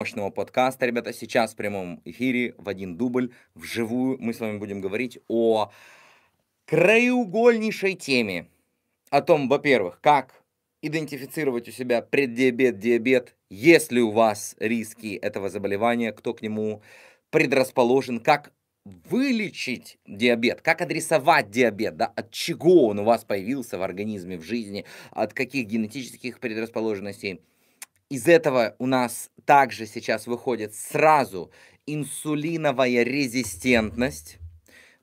мощного подкаста, ребята. Сейчас в прямом эфире в один дубль, вживую мы с вами будем говорить о краеугольнейшей теме. О том, во-первых, как идентифицировать у себя преддиабет, диабет, есть ли у вас риски этого заболевания, кто к нему предрасположен, как вылечить диабет, как адресовать диабет, да, от чего он у вас появился в организме, в жизни, от каких генетических предрасположенностей – из этого у нас также сейчас выходит сразу инсулиновая резистентность,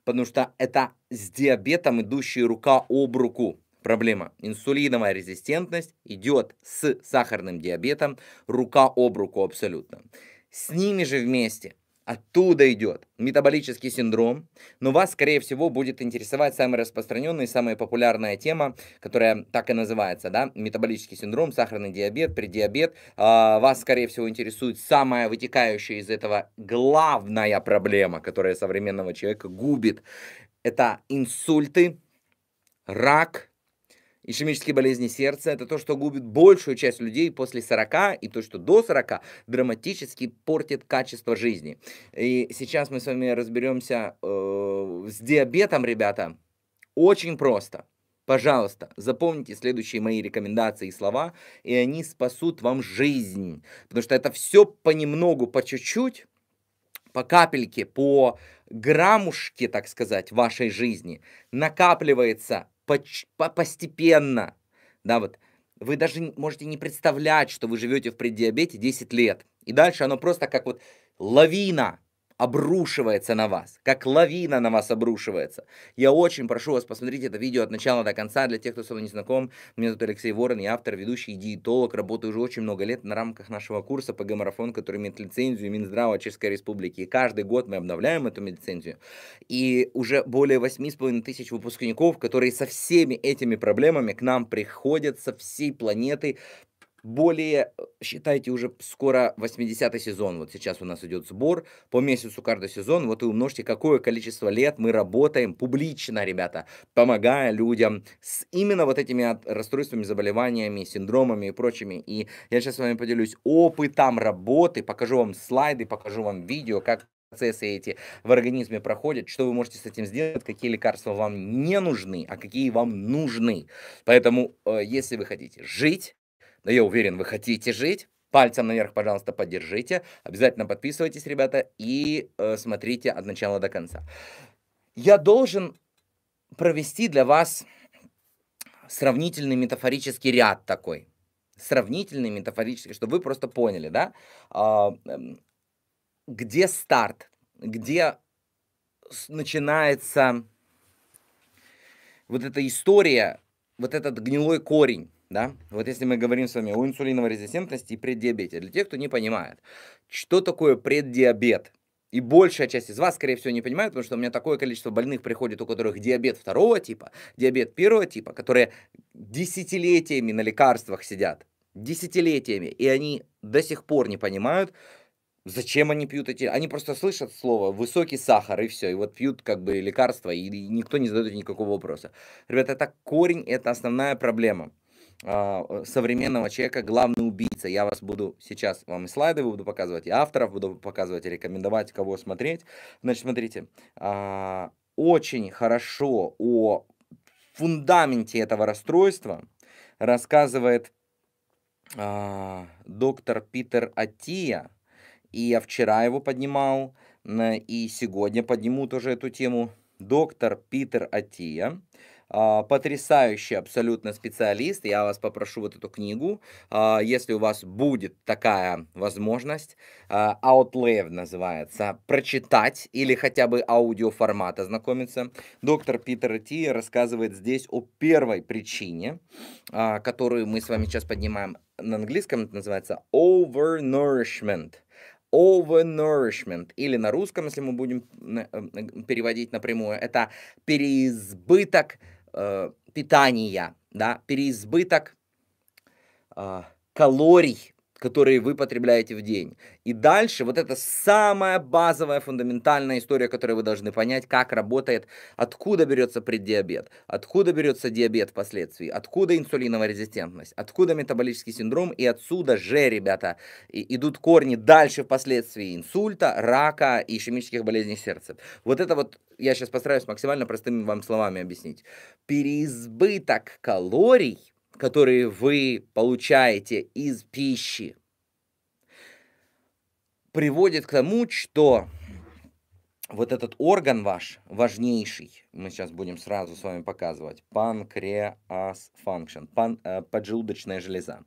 потому что это с диабетом идущие рука об руку проблема. Инсулиновая резистентность идет с сахарным диабетом рука об руку абсолютно. С ними же вместе Оттуда идет метаболический синдром, но вас, скорее всего, будет интересовать самая распространенная и самая популярная тема, которая так и называется, да, метаболический синдром, сахарный диабет, преддиабет. А, вас, скорее всего, интересует самая вытекающая из этого главная проблема, которая современного человека губит. Это инсульты, рак, Ишемические болезни сердца – это то, что губит большую часть людей после 40, и то, что до 40 драматически портит качество жизни. И сейчас мы с вами разберемся э, с диабетом, ребята. Очень просто. Пожалуйста, запомните следующие мои рекомендации и слова, и они спасут вам жизнь. Потому что это все понемногу, по чуть-чуть, по капельке, по грамушке, так сказать, вашей жизни накапливается постепенно. Да, вот вы даже можете не представлять, что вы живете в преддиабете 10 лет. И дальше оно просто как вот лавина обрушивается на вас, как лавина на вас обрушивается. Я очень прошу вас посмотреть это видео от начала до конца. Для тех, кто со мной не знаком, меня зовут Алексей Ворон, я автор, ведущий, диетолог, работаю уже очень много лет на рамках нашего курса по марафон который имеет лицензию Минздрава Чешской Республики. И каждый год мы обновляем эту лицензию. И уже более половиной тысяч выпускников, которые со всеми этими проблемами к нам приходят со всей планеты более, э, считайте, уже скоро 80-й сезон, вот сейчас у нас идет сбор, по месяцу каждый сезон, вот и умножьте, какое количество лет мы работаем публично, ребята, помогая людям с именно вот этими расстройствами, заболеваниями, синдромами и прочими. И я сейчас с вами поделюсь опытом работы, покажу вам слайды, покажу вам видео, как процессы эти в организме проходят, что вы можете с этим сделать, какие лекарства вам не нужны, а какие вам нужны. Поэтому, э, если вы хотите жить, но я уверен, вы хотите жить. Пальцем наверх, пожалуйста, поддержите. Обязательно подписывайтесь, ребята, и э, смотрите от начала до конца. Я должен провести для вас сравнительный метафорический ряд такой. Сравнительный метафорический, чтобы вы просто поняли, да? Э, э, где старт? Где начинается вот эта история, вот этот гнилой корень? да? Вот если мы говорим с вами о инсулиновой резистентности и преддиабете, для тех, кто не понимает, что такое преддиабет, и большая часть из вас, скорее всего, не понимает, потому что у меня такое количество больных приходит, у которых диабет второго типа, диабет первого типа, которые десятилетиями на лекарствах сидят, десятилетиями, и они до сих пор не понимают, Зачем они пьют эти? Они просто слышат слово «высокий сахар» и все. И вот пьют как бы лекарства, и никто не задает никакого вопроса. Ребята, это корень, это основная проблема. А, современного человека главный убийца. Я вас буду сейчас, вам и слайды буду показывать, и авторов буду показывать, и рекомендовать, кого смотреть. Значит, смотрите, а, очень хорошо о фундаменте этого расстройства рассказывает а, доктор Питер Атия, и я вчера его поднимал, и сегодня подниму тоже эту тему. Доктор Питер Атия а, потрясающий абсолютно специалист. Я вас попрошу вот эту книгу, а, если у вас будет такая возможность, а, Outlive называется, прочитать или хотя бы аудиоформат ознакомиться. Доктор Питер Ти рассказывает здесь о первой причине, которую мы с вами сейчас поднимаем. На английском это называется overnourishment – overnourishment, или на русском, если мы будем э, э, переводить напрямую, это переизбыток э, питания, да, переизбыток э, калорий которые вы потребляете в день. И дальше вот это самая базовая, фундаментальная история, которую вы должны понять, как работает, откуда берется преддиабет, откуда берется диабет впоследствии, откуда инсулиновая резистентность, откуда метаболический синдром, и отсюда же, ребята, и, идут корни дальше впоследствии инсульта, рака и ишемических болезней сердца. Вот это вот, я сейчас постараюсь максимально простыми вам словами объяснить. Переизбыток калорий – которые вы получаете из пищи, приводит к тому, что вот этот орган ваш важнейший, мы сейчас будем сразу с вами показывать, панкреас function, пан, э, поджелудочная железа.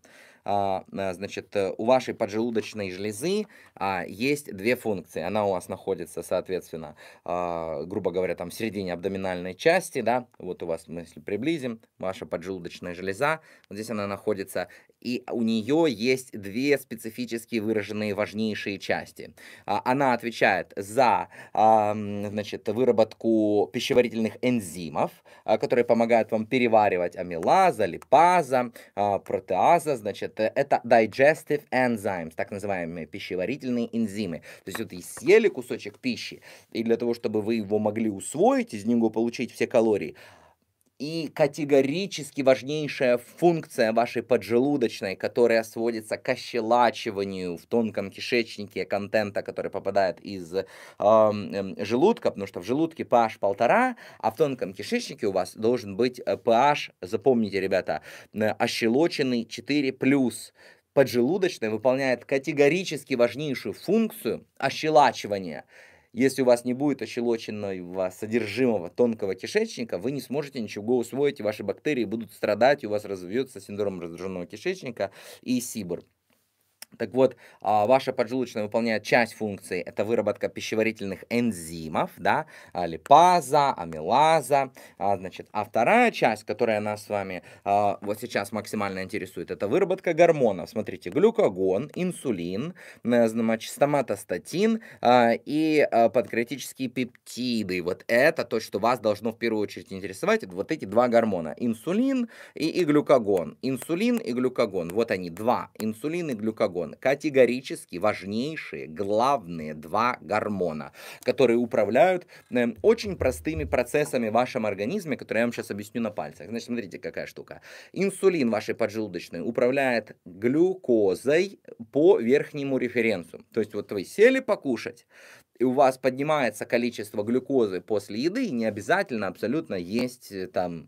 А, э, значит, э, у вашей поджелудочной железы а, есть две функции. Она у вас находится, соответственно, а, грубо говоря, там в середине абдоминальной части, да, вот у вас, мы если приблизим, ваша поджелудочная железа, вот здесь она находится, и у нее есть две специфически выраженные важнейшие части. А, она отвечает за значит, выработку пищеварительных энзимов, а, которые помогают вам переваривать амилаза, липаза, а, протеаза, значит, э, это digestive enzymes, так называемые пищеварительные энзимы. То есть вот и съели кусочек пищи, и для того, чтобы вы его могли усвоить, из него получить все калории, и категорически важнейшая функция вашей поджелудочной, которая сводится к ощелачиванию в тонком кишечнике контента, который попадает из э, желудка, потому что в желудке pH полтора, а в тонком кишечнике у вас должен быть э, pH, запомните, ребята, э, ощелоченный 4+ поджелудочная выполняет категорически важнейшую функцию ощелачивания. Если у вас не будет ощелоченного содержимого тонкого кишечника, вы не сможете ничего усвоить, и ваши бактерии будут страдать, и у вас развьется синдром раздраженного кишечника и СИБР. Так вот, а, ваша поджелудочная выполняет часть функций, это выработка пищеварительных энзимов, да, а, липаза, амилаза, а, значит, а вторая часть, которая нас с вами вот сейчас максимально интересует, это выработка гормонов, смотрите, глюкогон, инсулин, стоматостатин и подкреатические пептиды, вот это то, что вас должно в первую очередь интересовать, это вот эти два гормона, инсулин и, и глюкогон, инсулин и глюкогон, вот они, два, инсулин и глюкогон, гормон. Категорически важнейшие, главные два гормона, которые управляют э, очень простыми процессами в вашем организме, которые я вам сейчас объясню на пальцах. Значит, смотрите, какая штука. Инсулин вашей поджелудочной управляет глюкозой по верхнему референсу. То есть вот вы сели покушать, и у вас поднимается количество глюкозы после еды, и не обязательно абсолютно есть э, там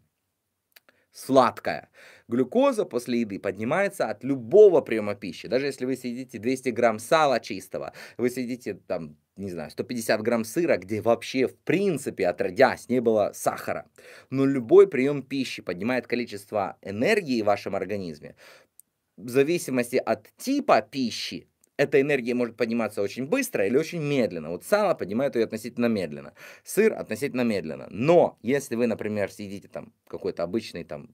сладкое. Глюкоза после еды поднимается от любого приема пищи. Даже если вы съедите 200 грамм сала чистого, вы съедите там не знаю, 150 грамм сыра, где вообще в принципе отродясь не было сахара. Но любой прием пищи поднимает количество энергии в вашем организме в зависимости от типа пищи эта энергия может подниматься очень быстро или очень медленно. Вот сало поднимает ее относительно медленно, сыр относительно медленно. Но если вы, например, съедите там какой-то обычный там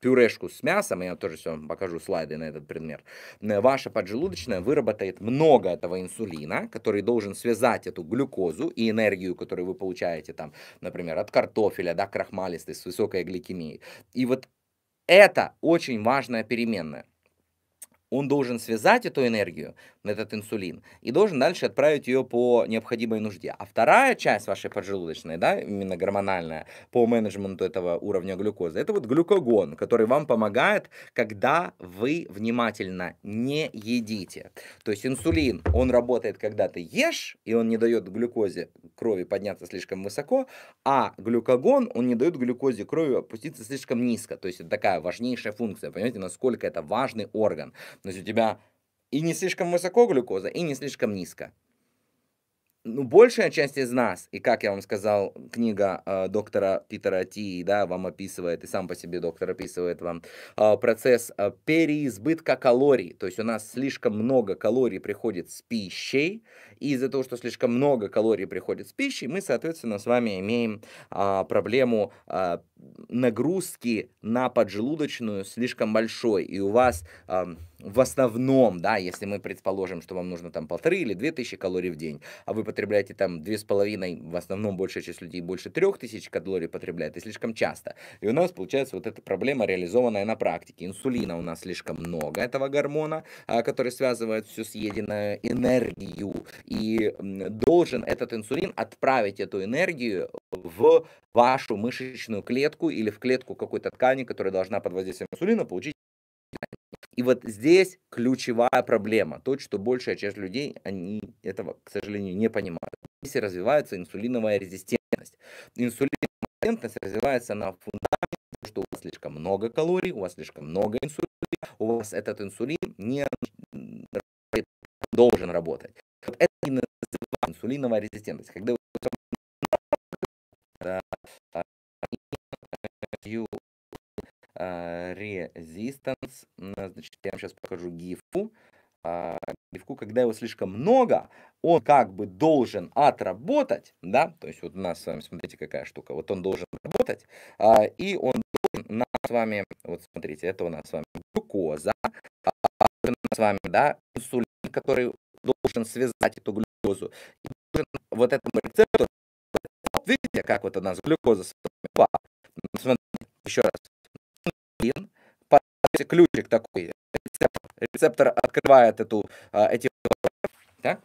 пюрешку с мясом, я тоже все покажу слайды на этот пример, ваша поджелудочная выработает много этого инсулина, который должен связать эту глюкозу и энергию, которую вы получаете там, например, от картофеля, да, крахмалистый с высокой гликемией. И вот это очень важная переменная он должен связать эту энергию этот инсулин, и должен дальше отправить ее по необходимой нужде. А вторая часть вашей поджелудочной, да, именно гормональная, по менеджменту этого уровня глюкозы, это вот глюкогон, который вам помогает, когда вы внимательно не едите. То есть инсулин, он работает, когда ты ешь, и он не дает глюкозе крови подняться слишком высоко, а глюкогон, он не дает глюкозе крови опуститься слишком низко. То есть это такая важнейшая функция. Понимаете, насколько это важный орган. То есть у тебя и не слишком высоко глюкоза, и не слишком низко. Ну, большая часть из нас, и как я вам сказал, книга э, доктора Питера Ти, да, вам описывает, и сам по себе доктор описывает вам э, процесс э, переизбытка калорий. То есть у нас слишком много калорий приходит с пищей, и из-за того, что слишком много калорий приходит с пищей, мы, соответственно, с вами имеем э, проблему э, нагрузки на поджелудочную слишком большой, и у вас э, в основном, да, если мы предположим, что вам нужно там полторы или две тысячи калорий в день, а вы потребляете там две с половиной, в основном большая часть людей больше трех тысяч калорий потребляет, и слишком часто. И у нас получается вот эта проблема, реализованная на практике. Инсулина у нас слишком много, этого гормона, а, который связывает всю съеденную энергию, и должен этот инсулин отправить эту энергию в вашу мышечную клетку или в клетку какой-то ткани, которая должна под воздействием инсулина получить и вот здесь ключевая проблема. То, что большая часть людей, они этого, к сожалению, не понимают. Если развивается инсулиновая резистентность. Инсулиновая резистентность развивается на фундаменте, что у вас слишком много калорий, у вас слишком много инсулина, у вас этот инсулин не должен работать. Вот это и называется инсулиновая резистентность. Когда вы view resistance. А, а, значит, я вам сейчас покажу гифку. А, гифку, когда его слишком много, он как бы должен отработать, да, то есть вот у нас с вами, смотрите, какая штука, вот он должен работать, и он должен нас с вами, вот смотрите, это у нас с вами глюкоза, с вами, да, инсулин, который должен связать эту глюкозу, и должен вот этому рецептору видите, как вот у нас глюкоза упала. Ну, смотрите, еще раз. Ключик такой, рецептор, рецептор открывает эту, а, эти да?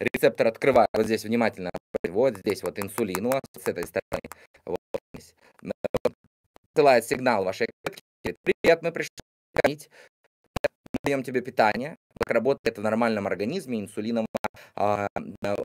Рецептор открывает. вот здесь внимательно, вот здесь вот инсулин у вас с этой стороны, вот Посылает сигнал вашей клетке, привет, мы пришли кормить, мы даем тебе питание, как работает в нормальном организме инсулином а, а,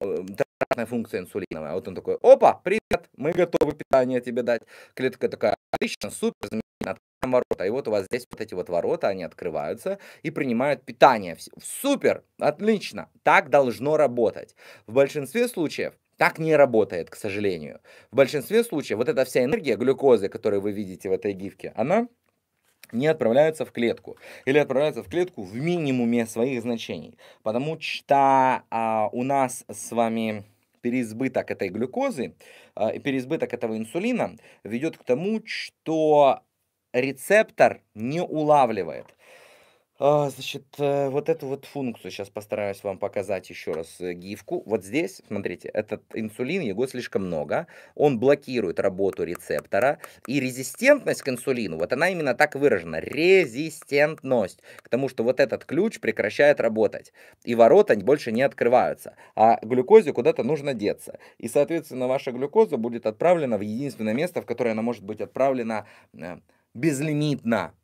обратная функция инсулиновая. А вот он такой, опа, привет, мы готовы питание тебе дать. Клетка такая, отлично, супер, замечательно, открываем ворота. И вот у вас здесь вот эти вот ворота, они открываются и принимают питание. Супер, отлично, так должно работать. В большинстве случаев так не работает, к сожалению. В большинстве случаев вот эта вся энергия глюкозы, которую вы видите в этой гифке, она не отправляются в клетку или отправляются в клетку в минимуме своих значений. Потому что а, у нас с вами переизбыток этой глюкозы а, и переизбыток этого инсулина ведет к тому, что рецептор не улавливает – а, значит, э, вот эту вот функцию сейчас постараюсь вам показать еще раз э, гифку. Вот здесь, смотрите, этот инсулин, его слишком много. Он блокирует работу рецептора. И резистентность к инсулину, вот она именно так выражена. Резистентность к тому, что вот этот ключ прекращает работать. И ворота больше не открываются. А глюкозе куда-то нужно деться. И, соответственно, ваша глюкоза будет отправлена в единственное место, в которое она может быть отправлена э, безлимитно.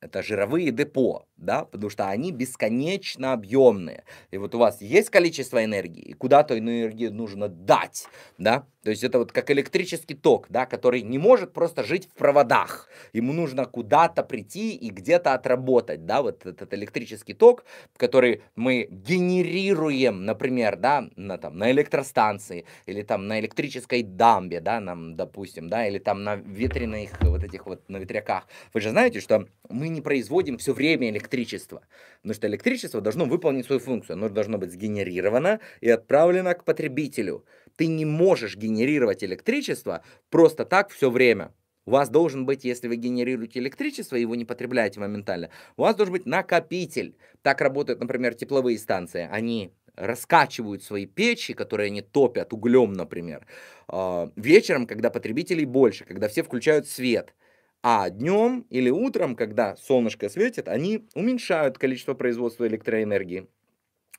Это жировые депо да, потому что они бесконечно объемные. И вот у вас есть количество энергии, и куда-то энергию нужно дать, да, то есть это вот как электрический ток, да, который не может просто жить в проводах, ему нужно куда-то прийти и где-то отработать, да, вот этот электрический ток, который мы генерируем, например, да, на, там, на электростанции или там на электрической дамбе, да, нам, допустим, да, или там на ветряных вот этих вот, на ветряках. Вы же знаете, что мы не производим все время электричество, электричество. Потому что электричество должно выполнить свою функцию. Оно должно быть сгенерировано и отправлено к потребителю. Ты не можешь генерировать электричество просто так все время. У вас должен быть, если вы генерируете электричество его не потребляете моментально, у вас должен быть накопитель. Так работают, например, тепловые станции. Они раскачивают свои печи, которые они топят углем, например, а, вечером, когда потребителей больше, когда все включают свет – а днем или утром, когда солнышко светит, они уменьшают количество производства электроэнергии.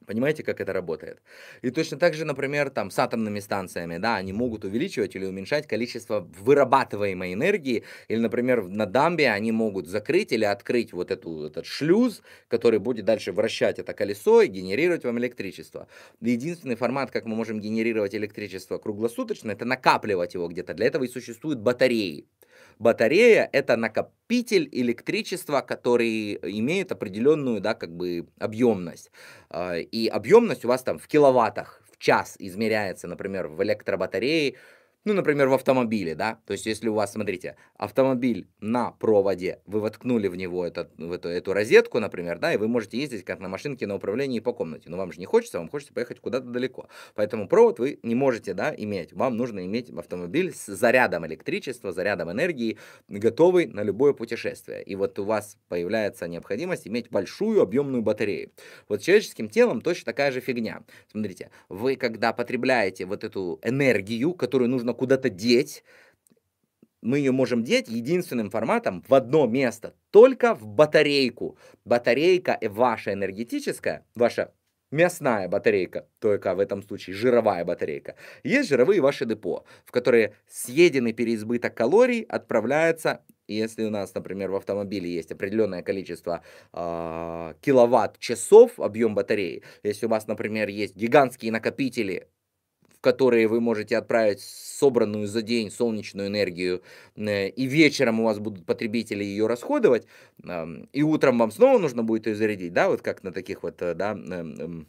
Понимаете, как это работает? И точно так же, например, там, с атомными станциями, да, они могут увеличивать или уменьшать количество вырабатываемой энергии, или, например, на дамбе они могут закрыть или открыть вот эту, этот шлюз, который будет дальше вращать это колесо и генерировать вам электричество. Единственный формат, как мы можем генерировать электричество круглосуточно, это накапливать его где-то. Для этого и существуют батареи батарея — это накопитель электричества, который имеет определенную, да, как бы объемность. А, и объемность у вас там в киловаттах в час измеряется, например, в электробатарее, ну, например, в автомобиле, да, то есть если у вас, смотрите, автомобиль на проводе, вы воткнули в него этот, в эту, эту розетку, например, да, и вы можете ездить как на машинке на управлении по комнате, но вам же не хочется, вам хочется поехать куда-то далеко, поэтому провод вы не можете, да, иметь, вам нужно иметь автомобиль с зарядом электричества, зарядом энергии, готовый на любое путешествие, и вот у вас появляется необходимость иметь большую объемную батарею. Вот с человеческим телом точно такая же фигня. Смотрите, вы когда потребляете вот эту энергию, которую нужно нужно куда-то деть, мы ее можем деть единственным форматом в одно место, только в батарейку. Батарейка э, ваша энергетическая, ваша мясная батарейка, только в этом случае жировая батарейка. Есть жировые ваши депо, в которые съеденный переизбыток калорий отправляется, если у нас, например, в автомобиле есть определенное количество э, киловатт-часов объем батареи, если у вас, например, есть гигантские накопители которые вы можете отправить собранную за день солнечную энергию, э, и вечером у вас будут потребители ее расходовать, и утром вам снова нужно будет ее зарядить, да, вот как на таких вот, э, да, эм, эм,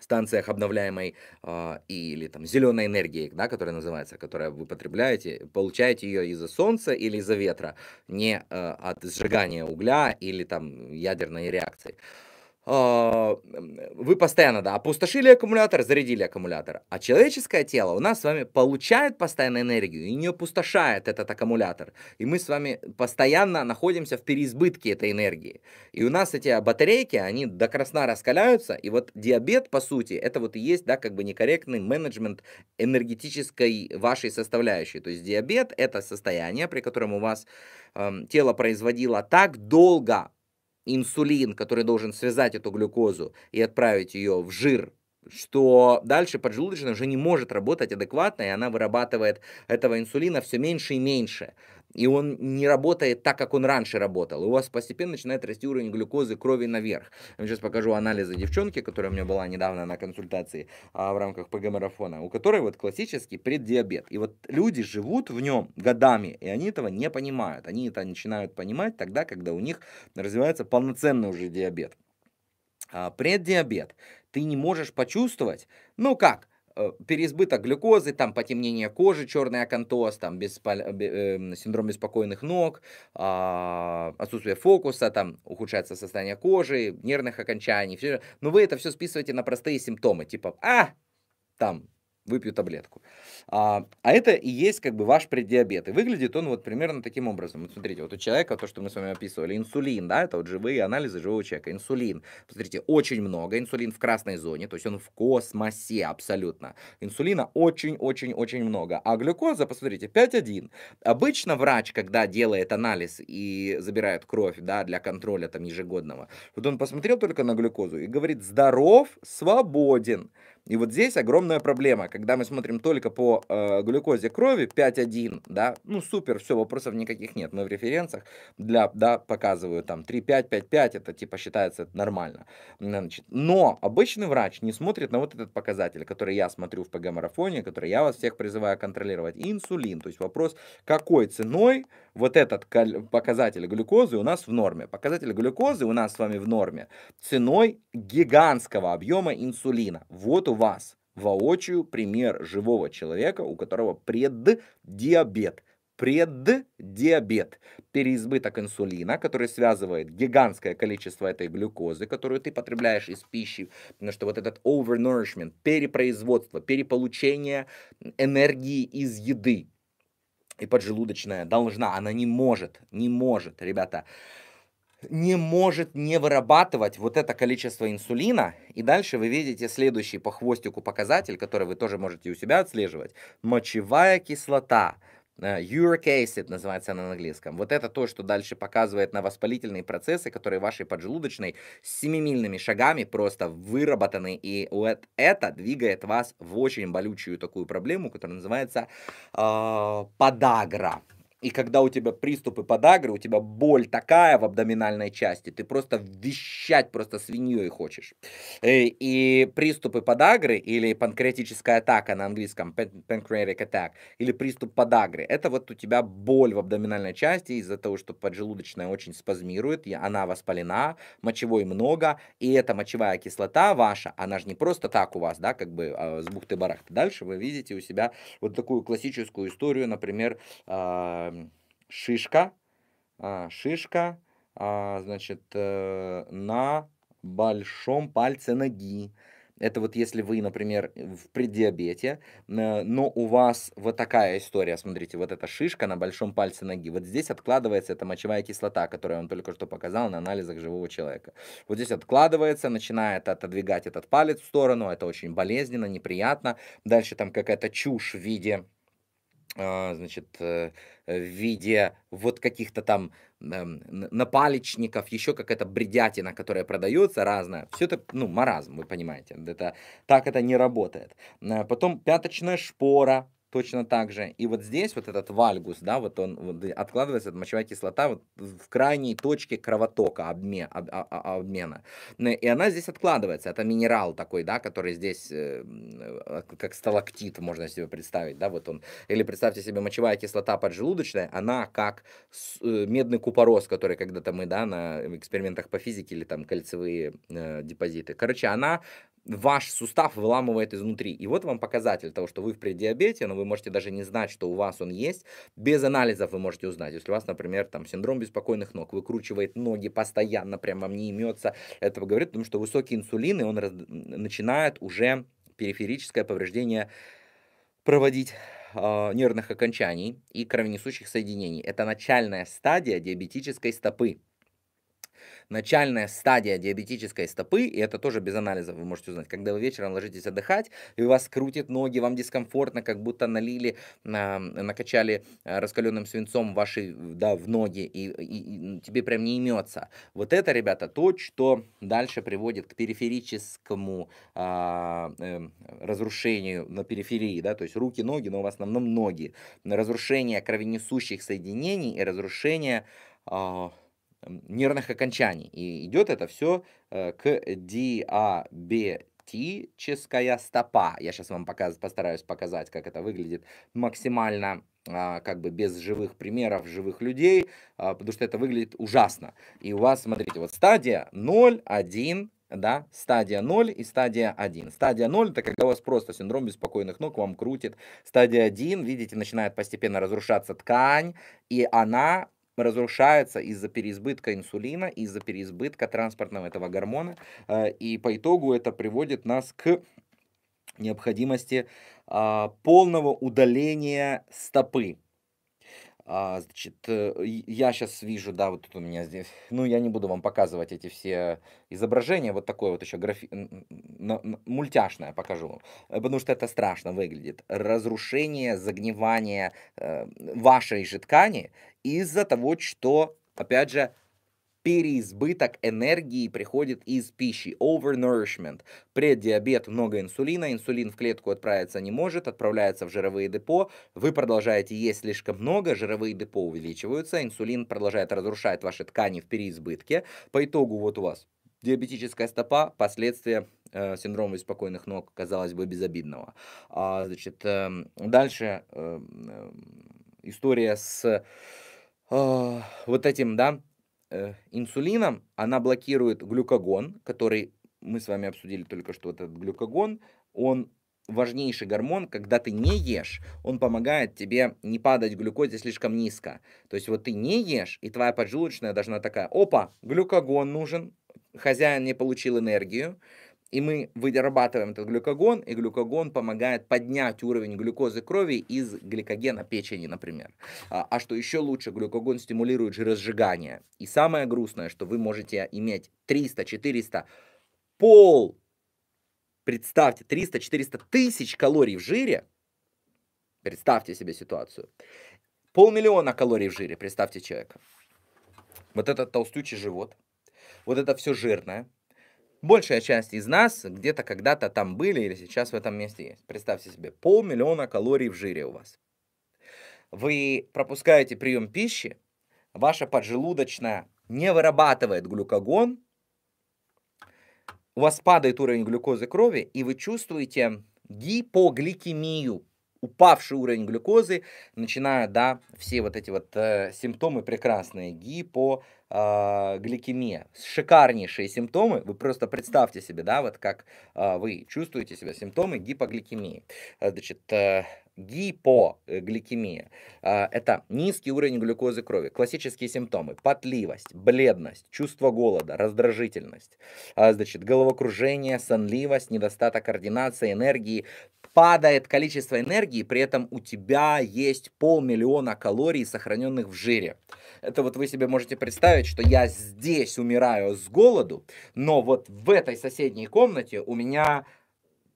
станциях обновляемой э, или там зеленой энергии, да, которая называется, которая вы потребляете, получаете ее из-за солнца или из-за ветра, не э, от сжигания угля или там ядерной реакции. Э, а, вы постоянно, да, опустошили аккумулятор, зарядили аккумулятор. А человеческое тело у нас с вами получает постоянно энергию и не опустошает этот аккумулятор. И мы с вами постоянно находимся в переизбытке этой энергии. И у нас эти батарейки, они до красна раскаляются. И вот диабет, по сути, это вот и есть, да, как бы некорректный менеджмент энергетической вашей составляющей. То есть диабет – это состояние, при котором у вас э, тело производило так долго инсулин, который должен связать эту глюкозу и отправить ее в жир, что дальше поджелудочная уже не может работать адекватно, и она вырабатывает этого инсулина все меньше и меньше и он не работает так, как он раньше работал. И у вас постепенно начинает расти уровень глюкозы крови наверх. Я сейчас покажу анализы девчонки, которая у меня была недавно на консультации а, в рамках ПГ-марафона, у которой вот классический преддиабет. И вот люди живут в нем годами, и они этого не понимают. Они это начинают понимать тогда, когда у них развивается полноценный уже диабет. А, преддиабет ты не можешь почувствовать, ну как, Э, переизбыток глюкозы, там потемнение кожи, черный акантоз, там беспо... Эм, синдром беспокойных ног, а, отсутствие фокуса, там ухудшается состояние кожи, нервных окончаний. Все. Но вы это все списываете на простые симптомы, типа, а, там выпью таблетку. А, а это и есть как бы ваш преддиабет. И выглядит он вот примерно таким образом. Вот смотрите, вот у человека, то, что мы с вами описывали, инсулин, да, это вот живые анализы живого человека. Инсулин, смотрите, очень много. Инсулин в красной зоне, то есть он в космосе абсолютно. Инсулина очень-очень-очень много. А глюкоза, посмотрите, 5,1. Обычно врач, когда делает анализ и забирает кровь, да, для контроля там ежегодного, вот он посмотрел только на глюкозу и говорит, здоров, свободен. И вот здесь огромная проблема, когда мы смотрим только по э, глюкозе крови 5,1, да, ну супер, все, вопросов никаких нет, мы в референсах для, да, показываю там 3,5, 5,5, это типа считается нормально. Значит, но обычный врач не смотрит на вот этот показатель, который я смотрю в ПГ-марафоне, который я вас всех призываю контролировать, инсулин, то есть вопрос, какой ценой вот этот показатель глюкозы у нас в норме. Показатель глюкозы у нас с вами в норме ценой гигантского объема инсулина. Вот у вас воочию пример живого человека, у которого преддиабет преддиабет, переизбыток инсулина, который связывает гигантское количество этой глюкозы, которую ты потребляешь из пищи, потому что вот этот overnourishment, перепроизводство, переполучение энергии из еды, и поджелудочная должна, она не может, не может, ребята, не может не вырабатывать вот это количество инсулина. И дальше вы видите следующий по хвостику показатель, который вы тоже можете у себя отслеживать. Мочевая кислота – Э, Uric называется она на английском. Вот это то, что дальше показывает на воспалительные процессы, которые вашей поджелудочной семимильными шагами просто выработаны. И вот это двигает вас в очень болючую такую проблему, которая называется э, подагра. И когда у тебя приступы подагры, у тебя боль такая в абдоминальной части, ты просто вещать просто свиньей хочешь. И, э, и приступы подагры или панкреатическая атака на английском, pancreatic attack, или приступ подагры, это вот у тебя боль в абдоминальной части из-за того, что поджелудочная очень спазмирует, и она воспалена, мочевой много, и эта мочевая кислота ваша, она же не просто так у вас, да, как бы э, с бухты-барахты. Дальше вы видите у себя вот такую классическую историю, например, э, Эм, шишка, а, шишка, а, значит, э, на большом пальце ноги. Это вот если вы, например, в преддиабете, э, но у вас вот такая история, смотрите, вот эта шишка на большом пальце ноги, вот здесь откладывается эта мочевая кислота, которую я вам только что показал на анализах живого человека. Вот здесь откладывается, начинает отодвигать этот палец в сторону, это очень болезненно, неприятно. Дальше там какая-то чушь в виде а, значит, э, в виде вот каких-то там напалечников, еще какая-то бредятина, которая продается разная. Все это, ну, маразм, вы понимаете. Это, так это не работает. Э, потом пяточная шпора, точно так же. И вот здесь вот этот вальгус, да, вот он вот, откладывается, эта мочевая кислота вот в крайней точке кровотока обме об, об, а, а, обмена. И она здесь откладывается. Это минерал такой, да, который здесь э, э, как сталактит можно себе представить, да, вот он. Или представьте себе мочевая кислота поджелудочная, она как э, медный купорос, который когда-то мы, да, на экспериментах по физике или там кольцевые э, депозиты. Короче, она ваш сустав выламывает изнутри. И вот вам показатель того, что вы в преддиабете, но вы можете даже не знать, что у вас он есть. Без анализов вы можете узнать. Если у вас, например, там синдром беспокойных ног, выкручивает ноги постоянно, прям вам не имется. Это говорит о том, что высокий инсулин, и он раз... начинает уже периферическое повреждение проводить а, нервных окончаний и кровенесущих соединений. Это начальная стадия диабетической стопы начальная стадия диабетической стопы, и это тоже без анализа вы можете узнать, когда вы вечером ложитесь отдыхать, и у вас крутит ноги, вам дискомфортно, как будто налили, э, накачали раскаленным свинцом ваши, да, в ноги, и, и, и тебе прям не имется. Вот это, ребята, то, что дальше приводит к периферическому э, э, разрушению на периферии, да, то есть руки, ноги, но в основном ноги, разрушение кровенесущих соединений и разрушение... Э, нервных окончаний. И идет это все э, к диабетическая стопа. Я сейчас вам показ, постараюсь показать, как это выглядит максимально а, как бы без живых примеров, живых людей, а, потому что это выглядит ужасно. И у вас, смотрите, вот стадия 0, 1, да, стадия 0 и стадия 1. Стадия 0 это когда у вас просто синдром беспокойных ног вам крутит. Стадия 1, видите, начинает постепенно разрушаться ткань, и она разрушается из-за переизбытка инсулина, из-за переизбытка транспортного этого гормона. Э, и по итогу это приводит нас к необходимости а, полного удаления стопы. А, значит, э, я сейчас вижу, да, вот тут у меня здесь, ну, я не буду вам показывать эти все изображения, вот такое вот еще графи... мультяшное покажу, э, потому что это страшно выглядит. Разрушение, загнивание вашей же ткани из-за того, что, опять же, переизбыток энергии приходит из пищи, overnourishment. Преддиабет, много инсулина, инсулин в клетку отправиться не может, отправляется в жировые депо, вы продолжаете есть слишком много, жировые депо увеличиваются, инсулин продолжает разрушать ваши ткани в переизбытке, по итогу вот у вас диабетическая стопа, последствия э, синдрома беспокойных ног, казалось бы, безобидного. А, значит, э, дальше э, э, история с а, вот этим, да, э, инсулином, она блокирует глюкогон, который мы с вами обсудили только что, вот этот глюкогон, он важнейший гормон, когда ты не ешь, он помогает тебе не падать глюкозе слишком низко. То есть вот ты не ешь, и твоя поджелудочная должна такая, опа, глюкогон нужен, хозяин не получил энергию, и мы вырабатываем этот глюкогон, и глюкогон помогает поднять уровень глюкозы крови из гликогена печени, например. А, а что еще лучше, глюкогон стимулирует жиросжигание. И самое грустное, что вы можете иметь 300, 400, пол, представьте, 300, 400 тысяч калорий в жире, представьте себе ситуацию, полмиллиона калорий в жире, представьте человека. Вот этот толстючий живот, вот это все жирное – большая часть из нас где-то когда-то там были или сейчас в этом месте есть. Представьте себе, полмиллиона калорий в жире у вас. Вы пропускаете прием пищи, ваша поджелудочная не вырабатывает глюкогон, у вас падает уровень глюкозы крови, и вы чувствуете гипогликемию упавший уровень глюкозы, начиная, да, все вот эти вот э, симптомы прекрасные, гипо, э, гликемия, шикарнейшие симптомы, вы просто представьте себе, да, вот как э, вы чувствуете себя, симптомы гипогликемии, э, значит, э, гипогликемия. А, это низкий уровень глюкозы крови. Классические симптомы. Потливость, бледность, чувство голода, раздражительность, а, значит, головокружение, сонливость, недостаток координации, энергии. Падает количество энергии, при этом у тебя есть полмиллиона калорий, сохраненных в жире. Это вот вы себе можете представить, что я здесь умираю с голоду, но вот в этой соседней комнате у меня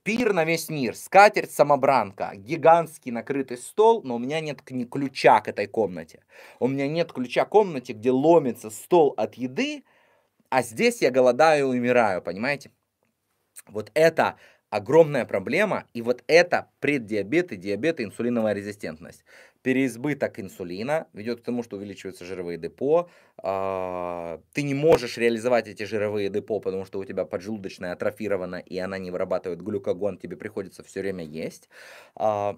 пир на весь мир, скатерть самобранка, гигантский накрытый стол, но у меня нет ключа к этой комнате. У меня нет ключа к комнате, где ломится стол от еды, а здесь я голодаю и умираю, понимаете? Вот это огромная проблема, и вот это преддиабет и диабет и инсулиновая резистентность переизбыток инсулина ведет к тому, что увеличиваются жировые депо. А, ты не можешь реализовать эти жировые депо, потому что у тебя поджелудочная атрофирована, и она не вырабатывает глюкогон, тебе приходится все время есть. А,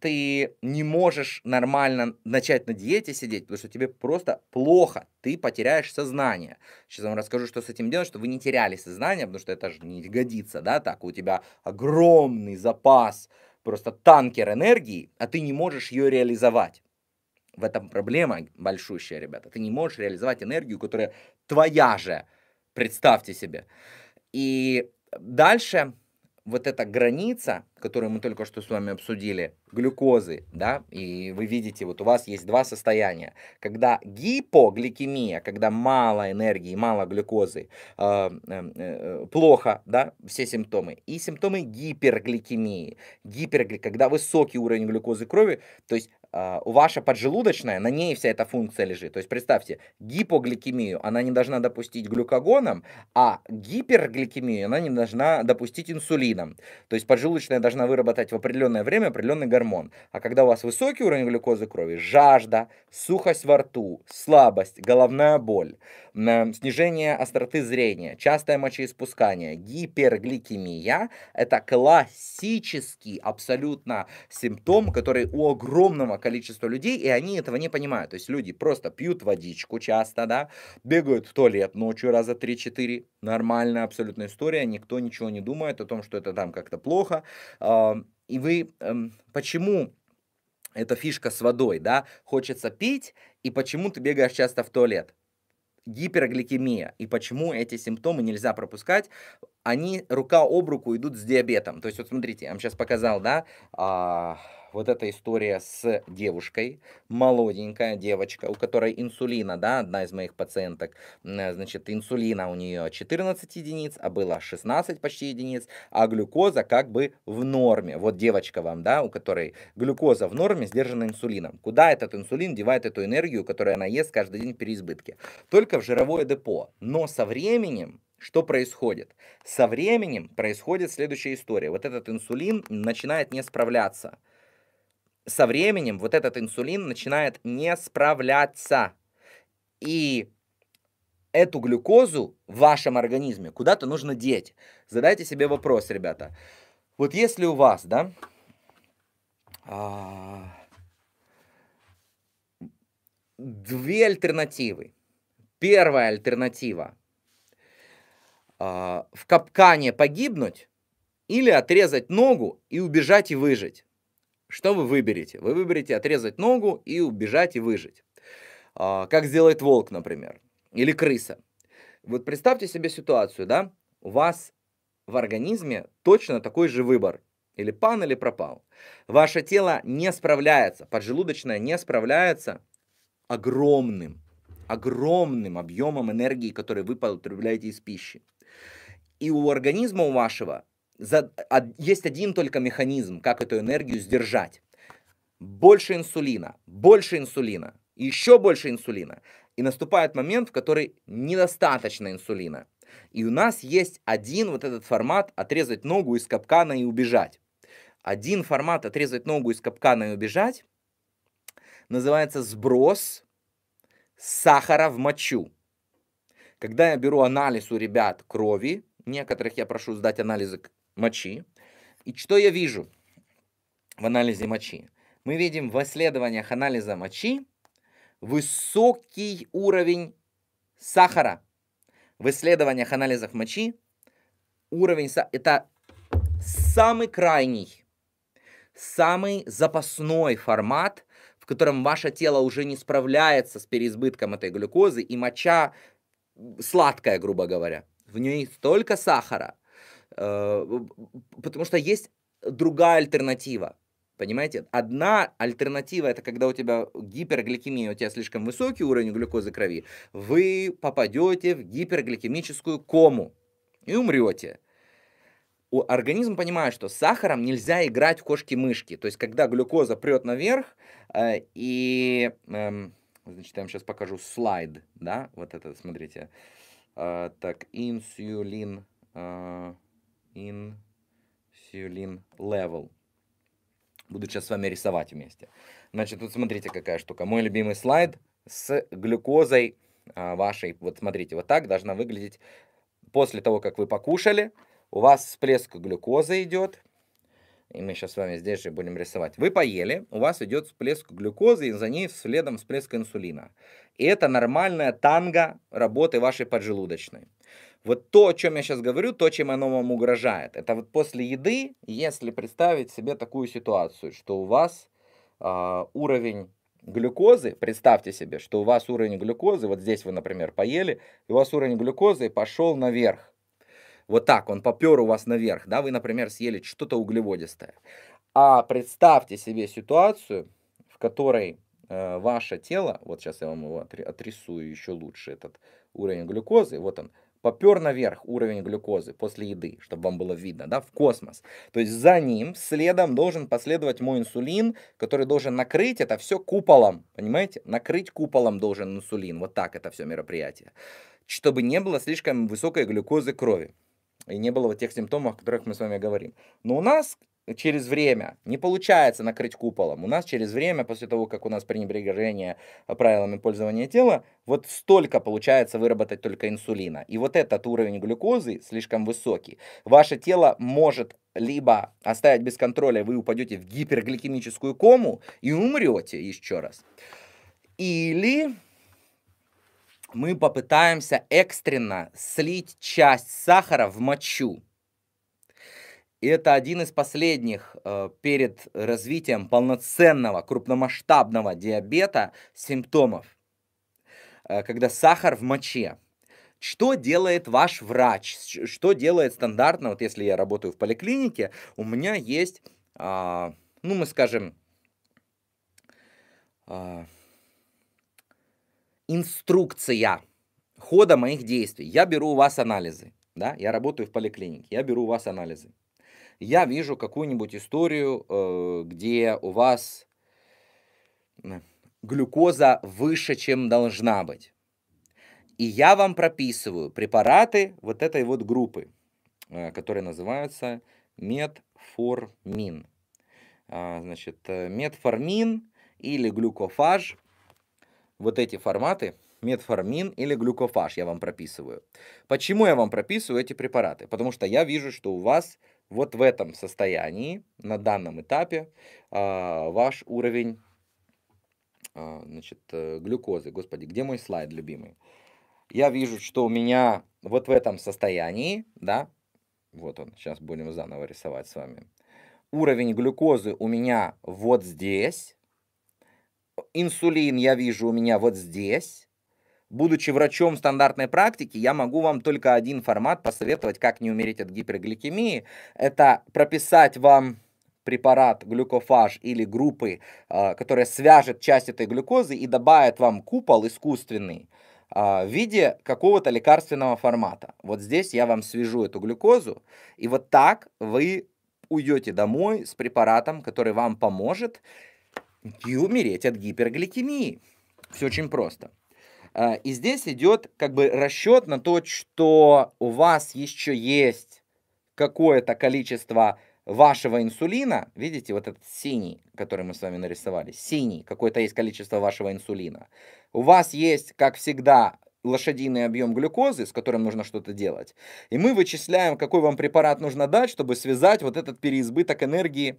ты не можешь нормально начать на диете сидеть, потому что тебе просто плохо, ты потеряешь сознание. Сейчас вам расскажу, что с этим делать, что вы не теряли сознание, потому что это же не годится, да, так, у тебя огромный запас просто танкер энергии, а ты не можешь ее реализовать. В этом проблема большущая, ребята. Ты не можешь реализовать энергию, которая твоя же. Представьте себе. И дальше вот эта граница, которую мы только что с вами обсудили, глюкозы, да, и вы видите, вот у вас есть два состояния. Когда гипогликемия, когда мало энергии, мало глюкозы, э, эм, э, плохо, да, все симптомы. И симптомы гипергликемии. Гипергли... Когда высокий уровень глюкозы крови, то есть а, у ваша поджелудочная, на ней вся эта функция лежит. То есть представьте, гипогликемию она не должна допустить глюкогоном, а гипергликемию она не должна допустить инсулином. То есть поджелудочная должна выработать в определенное время определенный гормон. А когда у вас высокий уровень глюкозы крови, жажда, сухость во рту, слабость, головная боль, э, снижение остроты зрения, частое мочеиспускание, гипергликемия – это классический абсолютно симптом, который у огромного количество людей, и они этого не понимают. То есть люди просто пьют водичку часто, да, бегают в туалет ночью раза 3-4. Нормальная абсолютная история, никто ничего не думает о том, что это там как-то плохо. И вы... Эм, почему эта фишка с водой, да? Хочется пить, и почему ты бегаешь часто в туалет? гипергликемия и почему эти симптомы нельзя пропускать, они рука об руку идут с диабетом. То есть вот смотрите, я вам сейчас показал, да, а, вот эта история с девушкой, молоденькая девочка, у которой инсулина, да, одна из моих пациенток, э, значит, инсулина у нее 14 единиц, а было 16 почти единиц, а глюкоза как бы в норме. Вот девочка вам, да, у которой глюкоза в норме, сдержана инсулином. Куда этот инсулин девает эту энергию, которую она ест каждый день при избытке? Только в жировое депо. Но со временем что происходит? Со временем происходит следующая история. Вот этот инсулин начинает не справляться со временем вот этот инсулин начинает не справляться. И эту глюкозу в вашем организме куда-то нужно деть. Задайте себе вопрос, ребята. Вот если у вас, да, а, две альтернативы. Первая альтернатива а, в капкане погибнуть или отрезать ногу и убежать и выжить. Что вы выберете? Вы выберете отрезать ногу и убежать и выжить. А, как сделает волк, например, или крыса. Вот представьте себе ситуацию, да? У вас в организме точно такой же выбор. Или пан, или пропал. Ваше тело не справляется, поджелудочное не справляется огромным, огромным объемом энергии, который вы потребляете из пищи. И у организма у вашего за, есть один только механизм, как эту энергию сдержать. Больше инсулина, больше инсулина, еще больше инсулина. И наступает момент, в который недостаточно инсулина. И у нас есть один вот этот формат отрезать ногу из капкана и убежать. Один формат отрезать ногу из капкана и убежать называется сброс сахара в мочу. Когда я беру анализ у ребят крови, некоторых я прошу сдать анализы мочи. И что я вижу в анализе мочи? Мы видим в исследованиях анализа мочи высокий уровень сахара. В исследованиях анализах мочи уровень сахара – это самый крайний, самый запасной формат, в котором ваше тело уже не справляется с переизбытком этой глюкозы, и моча сладкая, грубо говоря. В ней столько сахара, Э, потому что есть другая альтернатива. Понимаете? Одна альтернатива это когда у тебя гипергликемия, у тебя слишком высокий уровень глюкозы крови, вы попадете в гипергликемическую кому и умрете. Организм понимает, что с сахаром нельзя играть в кошки-мышки. То есть, когда глюкоза прет наверх, э, и, э, значит, я вам сейчас покажу слайд, да, вот это, смотрите. Э, так, инсулин, э, insulin level. Буду сейчас с вами рисовать вместе. Значит, тут смотрите, какая штука. Мой любимый слайд с глюкозой а, вашей. Вот смотрите, вот так должна выглядеть. После того, как вы покушали, у вас всплеск глюкозы идет. И мы сейчас с вами здесь же будем рисовать. Вы поели, у вас идет всплеск глюкозы, и за ней следом всплеск инсулина. И это нормальная танго работы вашей поджелудочной. Вот то, о чем я сейчас говорю, то, чем оно вам угрожает, это вот после еды, если представить себе такую ситуацию, что у вас э, уровень глюкозы, представьте себе, что у вас уровень глюкозы, вот здесь вы, например, поели, и у вас уровень глюкозы пошел наверх. Вот так, он попер у вас наверх, да, вы, например, съели что-то углеводистое. А представьте себе ситуацию, в которой э, ваше тело, вот сейчас я вам его отрисую еще лучше, этот уровень глюкозы, вот он, попер наверх уровень глюкозы после еды, чтобы вам было видно, да, в космос. То есть за ним следом должен последовать мой инсулин, который должен накрыть это все куполом, понимаете? Накрыть куполом должен инсулин, вот так это все мероприятие, чтобы не было слишком высокой глюкозы крови и не было вот тех симптомов, о которых мы с вами говорим. Но у нас через время. Не получается накрыть куполом. У нас через время, после того, как у нас пренебрежение а, правилами пользования тела, вот столько получается выработать только инсулина. И вот этот уровень глюкозы слишком высокий. Ваше тело может либо оставить без контроля, вы упадете в гипергликемическую кому и умрете еще раз. Или мы попытаемся экстренно слить часть сахара в мочу. И это один из последних э, перед развитием полноценного крупномасштабного диабета симптомов, э, когда сахар в моче. Что делает ваш врач? Что делает стандартно? Вот если я работаю в поликлинике, у меня есть, э, ну мы скажем, э, инструкция хода моих действий. Я беру у вас анализы, да? Я работаю в поликлинике, я беру у вас анализы я вижу какую-нибудь историю, э, где у вас глюкоза выше, чем должна быть. И я вам прописываю препараты вот этой вот группы, э, которые называются метформин. А, значит, э, метформин или глюкофаж, вот эти форматы, метформин или глюкофаж я вам прописываю. Почему я вам прописываю эти препараты? Потому что я вижу, что у вас вот в этом состоянии, на данном этапе, а, ваш уровень а, значит, э, глюкозы. Господи, где мой слайд, любимый? Я вижу, что у меня вот в этом состоянии, да, вот он, сейчас будем заново рисовать с вами. Уровень глюкозы у меня вот здесь. Инсулин я вижу у меня вот здесь будучи врачом стандартной практики, я могу вам только один формат посоветовать, как не умереть от гипергликемии. Это прописать вам препарат глюкофаж или группы, а, которая свяжет часть этой глюкозы и добавит вам купол искусственный а, в виде какого-то лекарственного формата. Вот здесь я вам свяжу эту глюкозу, и вот так вы уйдете домой с препаратом, который вам поможет и умереть от гипергликемии. Все очень просто. Э, и здесь идет как бы расчет на то, что у вас еще есть какое-то количество вашего инсулина, видите, вот этот синий, который мы с вами нарисовали, синий, какое-то есть количество вашего инсулина. У вас есть, как всегда, лошадиный объем глюкозы, с которым нужно что-то делать. И мы вычисляем, какой вам препарат нужно дать, чтобы связать вот этот переизбыток энергии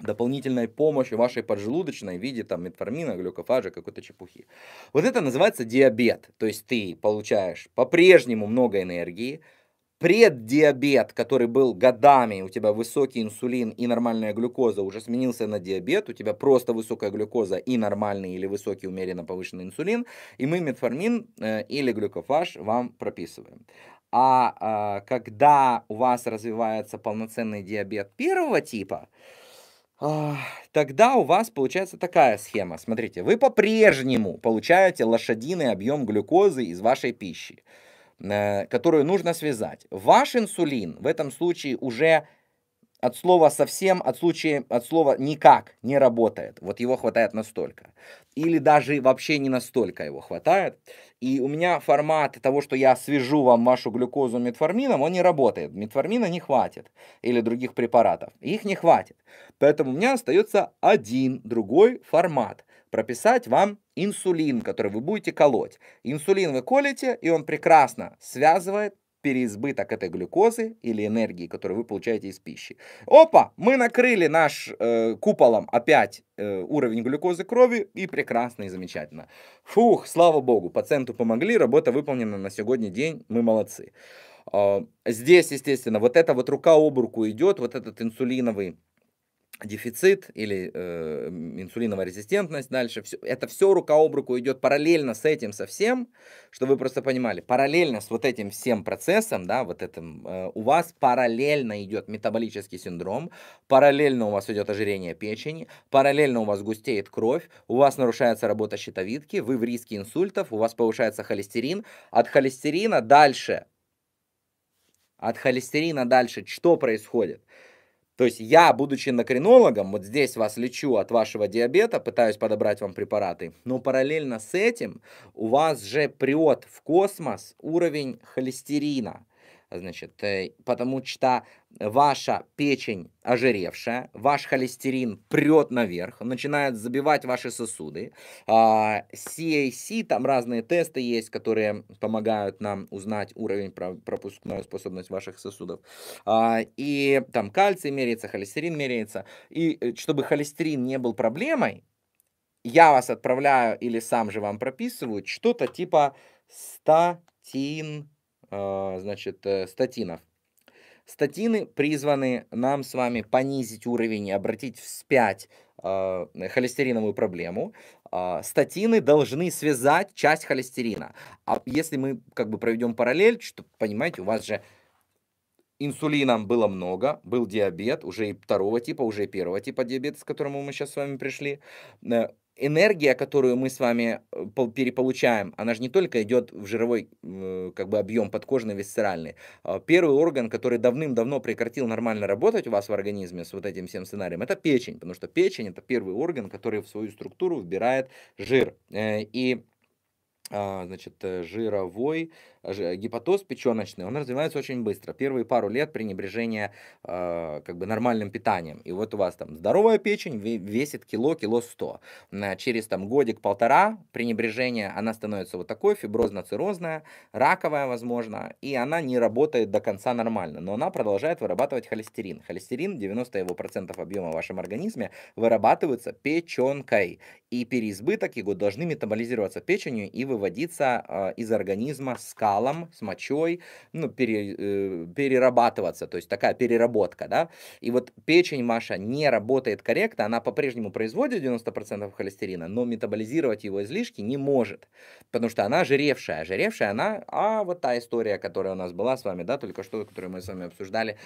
дополнительной помощи вашей поджелудочной в виде там метформина, глюкофажа, какой-то чепухи. Вот это называется диабет. То есть ты получаешь по-прежнему много энергии, преддиабет, который был годами, у тебя высокий инсулин и нормальная глюкоза уже сменился на диабет, у тебя просто высокая глюкоза и нормальный или высокий умеренно повышенный инсулин, и мы метформин э, или глюкофаж вам прописываем. А э, когда у вас развивается полноценный диабет первого типа, э, тогда у вас получается такая схема. Смотрите, вы по-прежнему получаете лошадиный объем глюкозы из вашей пищи, э, которую нужно связать. Ваш инсулин в этом случае уже от слова совсем, от, случая, от слова никак не работает. Вот его хватает настолько. Или даже вообще не настолько его хватает. И у меня формат того, что я свяжу вам вашу глюкозу метформином, он не работает. Метформина не хватит. Или других препаратов. Их не хватит. Поэтому у меня остается один другой формат. Прописать вам инсулин, который вы будете колоть. Инсулин вы колите, и он прекрасно связывает переизбыток этой глюкозы или энергии, которую вы получаете из пищи. Опа, мы накрыли наш э, куполом опять э, уровень глюкозы крови и прекрасно и замечательно. Фух, слава богу, пациенту помогли, работа выполнена на сегодня день, мы молодцы. Э, здесь, естественно, вот эта вот рука об руку идет, вот этот инсулиновый дефицит или э, инсулиновая резистентность дальше. Все, это все рука об руку идет параллельно с этим совсем, что вы просто понимали, параллельно с вот этим всем процессом, да, вот этим, э, у вас параллельно идет метаболический синдром, параллельно у вас идет ожирение печени, параллельно у вас густеет кровь, у вас нарушается работа щитовидки, вы в риске инсультов, у вас повышается холестерин, от холестерина дальше, от холестерина дальше что происходит? То есть я, будучи накринологом, вот здесь вас лечу от вашего диабета, пытаюсь подобрать вам препараты, но параллельно с этим у вас же прет в космос уровень холестерина значит, э, потому что ваша печень ожиревшая, ваш холестерин прет наверх, начинает забивать ваши сосуды. CAC, а, там разные тесты есть, которые помогают нам узнать уровень пропускной способности ваших сосудов. А, и там кальций меряется, холестерин меряется. И э, чтобы холестерин не был проблемой, я вас отправляю или сам же вам прописываю что-то типа статин а, значит, э, статинов. Статины призваны нам с вами понизить уровень и обратить вспять э, холестериновую проблему. Э, статины должны связать часть холестерина. А если мы как бы проведем параллель, что, понимаете, у вас же инсулином было много, был диабет, уже и второго типа, уже и первого типа диабета, с которому мы сейчас с вами пришли. Э, энергия, которую мы с вами э, переполучаем, она же не только идет в жировой как бы, объем подкожный, висцеральный. А первый орган, который давным-давно прекратил нормально работать у вас в организме с вот этим всем сценарием, это печень, потому что печень это первый орган, который в свою структуру вбирает жир. Э, и а, значит, э, жировой Э, гепатоз печеночный, он развивается очень быстро. Первые пару лет пренебрежение э, как бы нормальным питанием. И вот у вас там здоровая печень весит кило, кило сто. Через там годик-полтора пренебрежение, она становится вот такой, фиброзно-циррозная, раковая, возможно, и она не работает до конца нормально, но она продолжает вырабатывать холестерин. Холестерин, 90 его процентов объема в вашем организме, вырабатывается печенкой, и переизбыток его должны метаболизироваться печенью и выводиться э, из организма скал салом, с мочой, ну, пере, э, перерабатываться, то есть такая переработка, да. И вот печень, Маша, не работает корректно, она по-прежнему производит 90% холестерина, но метаболизировать его излишки не может, потому что она жиревшая, жиревшая она, а вот та история, которая у нас была с вами, да, только что, которую мы с вами обсуждали,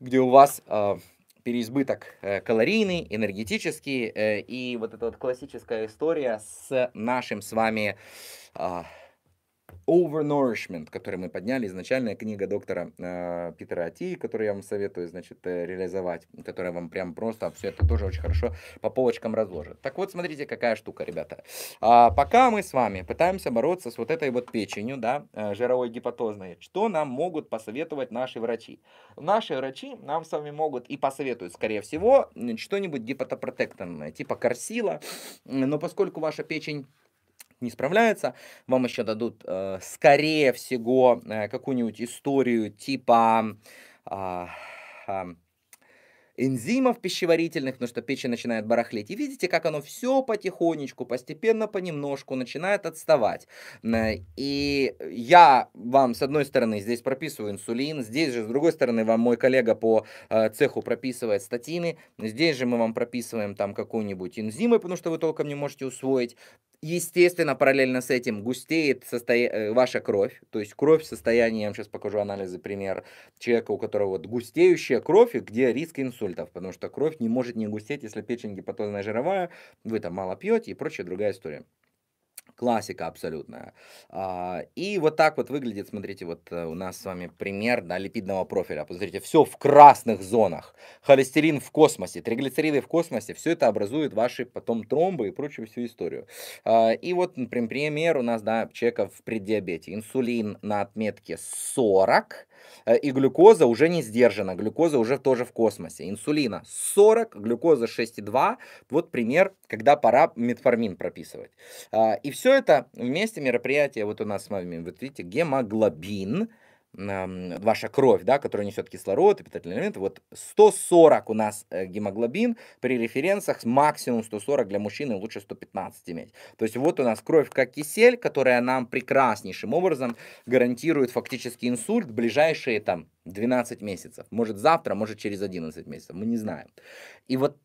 где у вас... Э, переизбыток э, калорийный, энергетический, э, и вот эта вот классическая история с нашим с вами а, Overnourishment, который мы подняли, изначальная книга доктора э, Питера Ати, которую я вам советую, значит, э, реализовать, которая вам прям просто все это тоже очень хорошо по полочкам разложит. Так вот, смотрите, какая штука, ребята. А, пока мы с вами пытаемся бороться с вот этой вот печенью, да, э, жировой гипотозной, что нам могут посоветовать наши врачи? Наши врачи нам с вами могут и посоветуют, скорее всего, что-нибудь гепатопротектанное, типа корсила, но поскольку ваша печень не справляется, вам еще дадут, э, скорее всего, э, какую-нибудь историю типа... Э, э, энзимов пищеварительных, ну что печень начинает барахлить. И видите, как оно все потихонечку, постепенно, понемножку начинает отставать. И я вам, с одной стороны, здесь прописываю инсулин, здесь же, с другой стороны, вам мой коллега по э, цеху прописывает статины, здесь же мы вам прописываем там какую-нибудь энзимы, потому что вы толком не можете усвоить. Естественно, параллельно с этим густеет состоя... Э, ваша кровь, то есть кровь в состоянии, я вам сейчас покажу анализы, пример человека, у которого вот густеющая кровь, где риск инсулина инсультов, потому что кровь не может не густеть, если печень гипотозная жировая, вы там мало пьете и прочая другая история. Классика абсолютная. А, и вот так вот выглядит, смотрите, вот э, у нас с вами пример да, липидного профиля. Посмотрите, все в красных зонах. Холестерин в космосе, триглицериды в космосе. Все это образует ваши потом тромбы и прочую всю историю. А, и вот, например, пример у нас, да, чеков в преддиабете, Инсулин на отметке 40 Э, и глюкоза уже не сдержана, глюкоза уже тоже в космосе. Инсулина 40, глюкоза 6,2. Вот пример, когда пора метформин прописывать. Э, и все это вместе мероприятие, вот у нас с вами, вот видите, гемоглобин – ваша кровь, да, которая несет кислород и питательные элементы, вот 140 у нас э, гемоглобин при референсах, максимум 140 для мужчины, лучше 115 иметь. То есть вот у нас кровь как кисель, которая нам прекраснейшим образом гарантирует фактически инсульт ближайшие там 12 месяцев. Может завтра, может через 11 месяцев, мы не знаем. И вот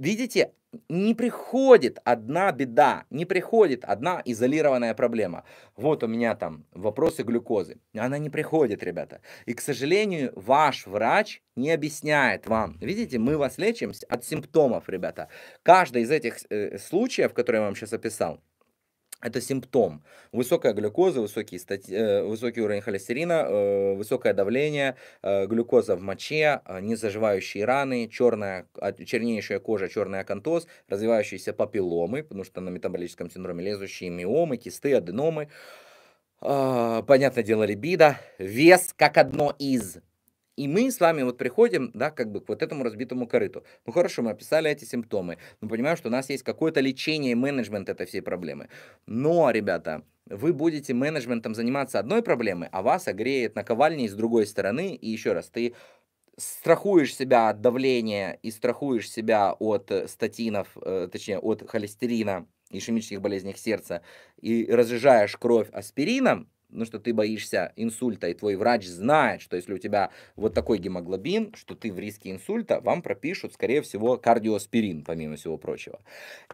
видите, не приходит одна беда, не приходит одна изолированная проблема. Вот у меня там вопросы глюкозы. Она не приходит, ребята. И, к сожалению, ваш врач не объясняет вам. Видите, мы вас лечим от симптомов, ребята. Каждый из этих э, случаев, которые я вам сейчас описал, это симптом. Высокая глюкоза, высокий, стати... Э, высокий уровень холестерина, э, высокое давление, э, глюкоза в моче, незаживающие раны, черная, а, чернейшая кожа, черный акантоз, развивающиеся папилломы, потому что на метаболическом синдроме лезущие миомы, кисты, аденомы, а, понятное дело, либидо, вес как одно из и мы с вами вот приходим, да, как бы к вот этому разбитому корыту. Ну хорошо, мы описали эти симптомы, мы понимаем, что у нас есть какое-то лечение и менеджмент этой всей проблемы. Но, ребята, вы будете менеджментом заниматься одной проблемой, а вас огреет наковальней с другой стороны. И еще раз, ты страхуешь себя от давления и страхуешь себя от э, статинов, э, точнее, от холестерина, ишемических болезней сердца, и разжижаешь кровь аспирином, ну, что ты боишься инсульта, и твой врач знает, что если у тебя вот такой гемоглобин, что ты в риске инсульта, вам пропишут, скорее всего, кардиоспирин, помимо всего прочего.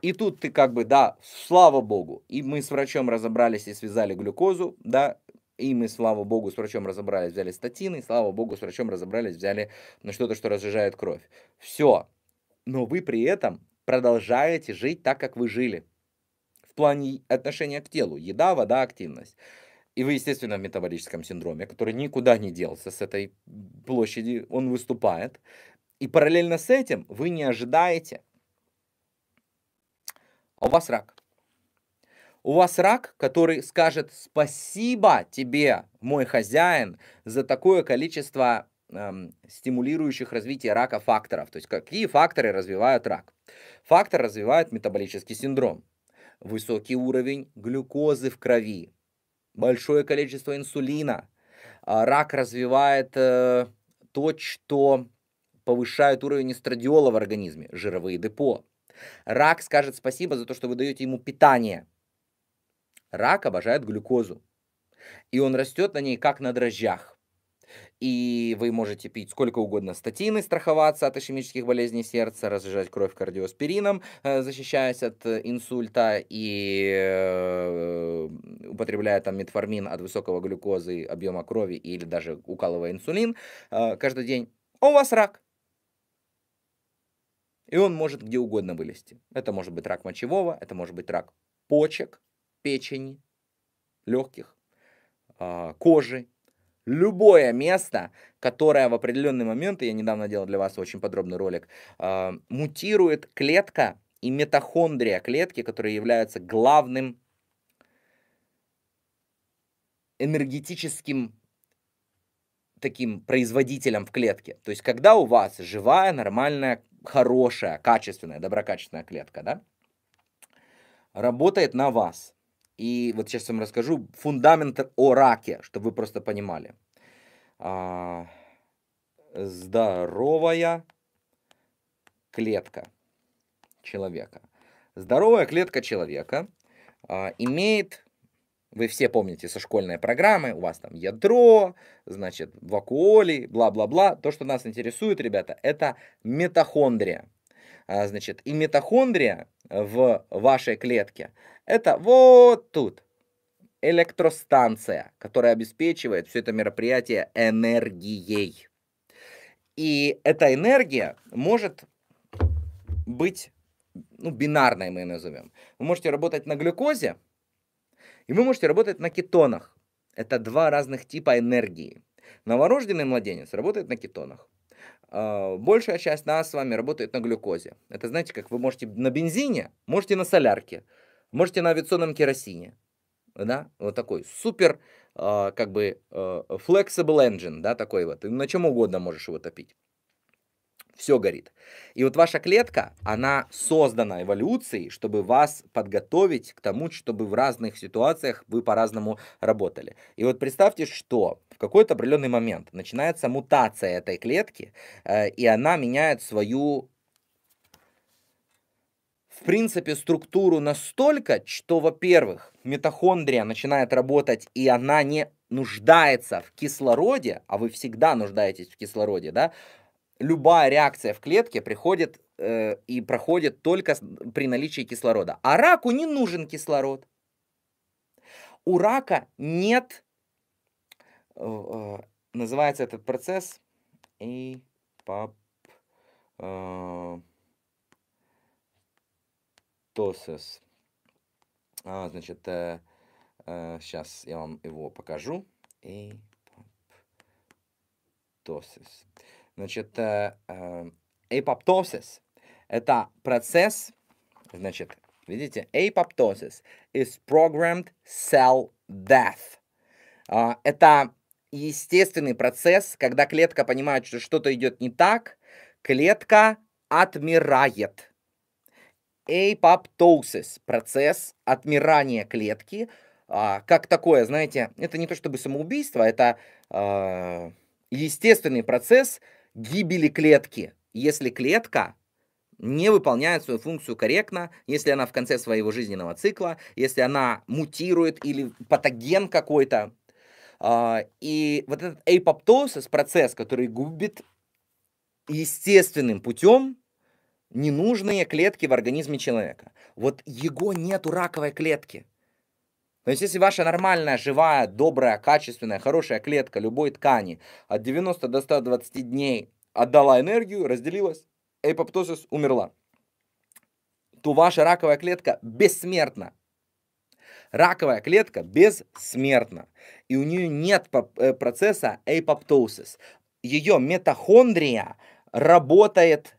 И тут ты как бы, да, слава богу, и мы с врачом разобрались и связали глюкозу, да, и мы, слава богу, с врачом разобрались, взяли статины, слава богу, с врачом разобрались, взяли ну, что-то, что разжижает кровь. Все. Но вы при этом продолжаете жить так, как вы жили. В плане отношения к телу. Еда, вода, активность. И вы, естественно, в метаболическом синдроме, который никуда не делся с этой площади, он выступает. И параллельно с этим вы не ожидаете, а у вас рак. У вас рак, который скажет спасибо тебе, мой хозяин, за такое количество эм, стимулирующих развитие рака факторов. То есть какие факторы развивают рак? Фактор развивает метаболический синдром. Высокий уровень глюкозы в крови, большое количество инсулина. А, рак развивает э, то, что повышает уровень эстрадиола в организме, жировые депо. Рак скажет спасибо за то, что вы даете ему питание. Рак обожает глюкозу. И он растет на ней, как на дрожжах и вы можете пить сколько угодно статины, страховаться от ишемических болезней сердца, разжижать кровь кардиоспирином, э, защищаясь от э, инсульта и э, употребляя там метформин от высокого глюкозы, объема крови или даже укалывая инсулин каждый день. А у вас рак. И он может где угодно вылезти. Это может быть рак мочевого, это может быть рак почек, печени, легких, кожи любое место, которое в определенный момент, и я недавно делал для вас очень подробный ролик, э, мутирует клетка и митохондрия клетки, которые являются главным энергетическим таким производителем в клетке. То есть, когда у вас живая, нормальная, хорошая, качественная, доброкачественная клетка, да, работает на вас – и вот сейчас вам расскажу фундамент о раке, чтобы вы просто понимали. А, здоровая клетка человека. Здоровая клетка человека а, имеет, вы все помните со школьной программы, у вас там ядро, значит, вакуоли, бла-бла-бла. То, что нас интересует, ребята, это митохондрия. А, значит, и митохондрия в вашей клетке – это вот тут электростанция, которая обеспечивает все это мероприятие энергией. И эта энергия может быть ну, бинарной, мы ее назовем. Вы можете работать на глюкозе, и вы можете работать на кетонах. Это два разных типа энергии. Новорожденный младенец работает на кетонах. А, большая часть нас с вами работает на глюкозе. Это знаете, как вы можете на бензине, можете на солярке. Можете на авиационном керосине. Да, вот такой супер, э, как бы, э, flexible engine, да, такой вот. на чем угодно можешь его топить. Все горит. И вот ваша клетка, она создана эволюцией, чтобы вас подготовить к тому, чтобы в разных ситуациях вы по-разному работали. И вот представьте, что в какой-то определенный момент начинается мутация этой клетки, э, и она меняет свою в принципе, структуру настолько, что, во-первых, митохондрия начинает работать, и она не нуждается в кислороде, а вы всегда нуждаетесь в кислороде, да, любая реакция в клетке приходит э, и проходит только при наличии кислорода. А раку не нужен кислород. У рака нет, э, э называется этот процесс, и пап, э, Tosas. А, значит, э, э, сейчас я вам его покажу. И Значит, э, э, apoptosis – это процесс, значит, видите, apoptosis is programmed cell death. Э, это естественный процесс, когда клетка понимает, что что-то идет не так, клетка отмирает эйпоптоусис, процесс отмирания клетки, а, как такое, знаете, это не то чтобы самоубийство, это э, естественный процесс гибели клетки. Если клетка не выполняет свою функцию корректно, если она в конце своего жизненного цикла, если она мутирует или патоген какой-то. Э, и вот этот эйпоптоусис, процесс, который губит естественным путем ненужные клетки в организме человека. Вот его нету раковой клетки. То есть, если ваша нормальная, живая, добрая, качественная, хорошая клетка любой ткани от 90 до 120 дней отдала энергию, разделилась, эпоптозис умерла, то ваша раковая клетка бессмертна. Раковая клетка бессмертна. И у нее нет э, процесса эпоптозис. Ее митохондрия работает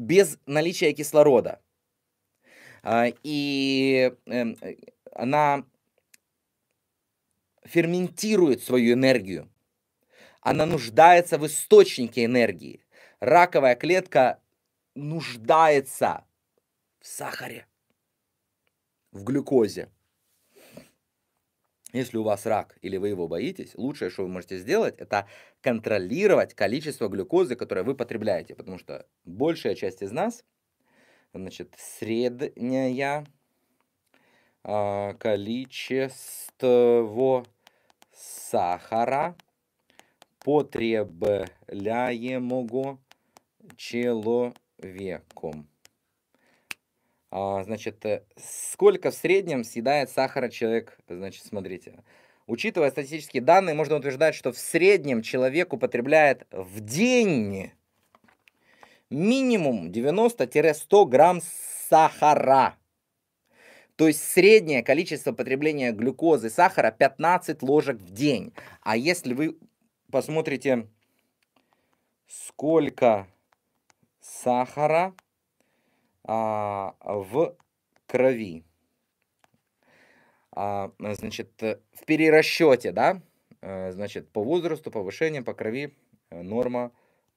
без наличия кислорода. А, и эм, она ферментирует свою энергию. Она нуждается в источнике энергии. Раковая клетка нуждается в сахаре, в глюкозе. Если у вас рак или вы его боитесь, лучшее, что вы можете сделать, это контролировать количество глюкозы, которое вы потребляете, потому что большая часть из нас, значит, средняя э, количество сахара потребляемого человеком. А, значит, э, сколько в среднем съедает сахара человек? Значит, смотрите. Учитывая статистические данные, можно утверждать, что в среднем человек употребляет в день минимум 90-100 грамм сахара. То есть среднее количество потребления глюкозы и сахара 15 ложек в день. А если вы посмотрите, сколько сахара а, в крови. А, значит, э, в перерасчете, да, э, значит, по возрасту, повышение по крови э, норма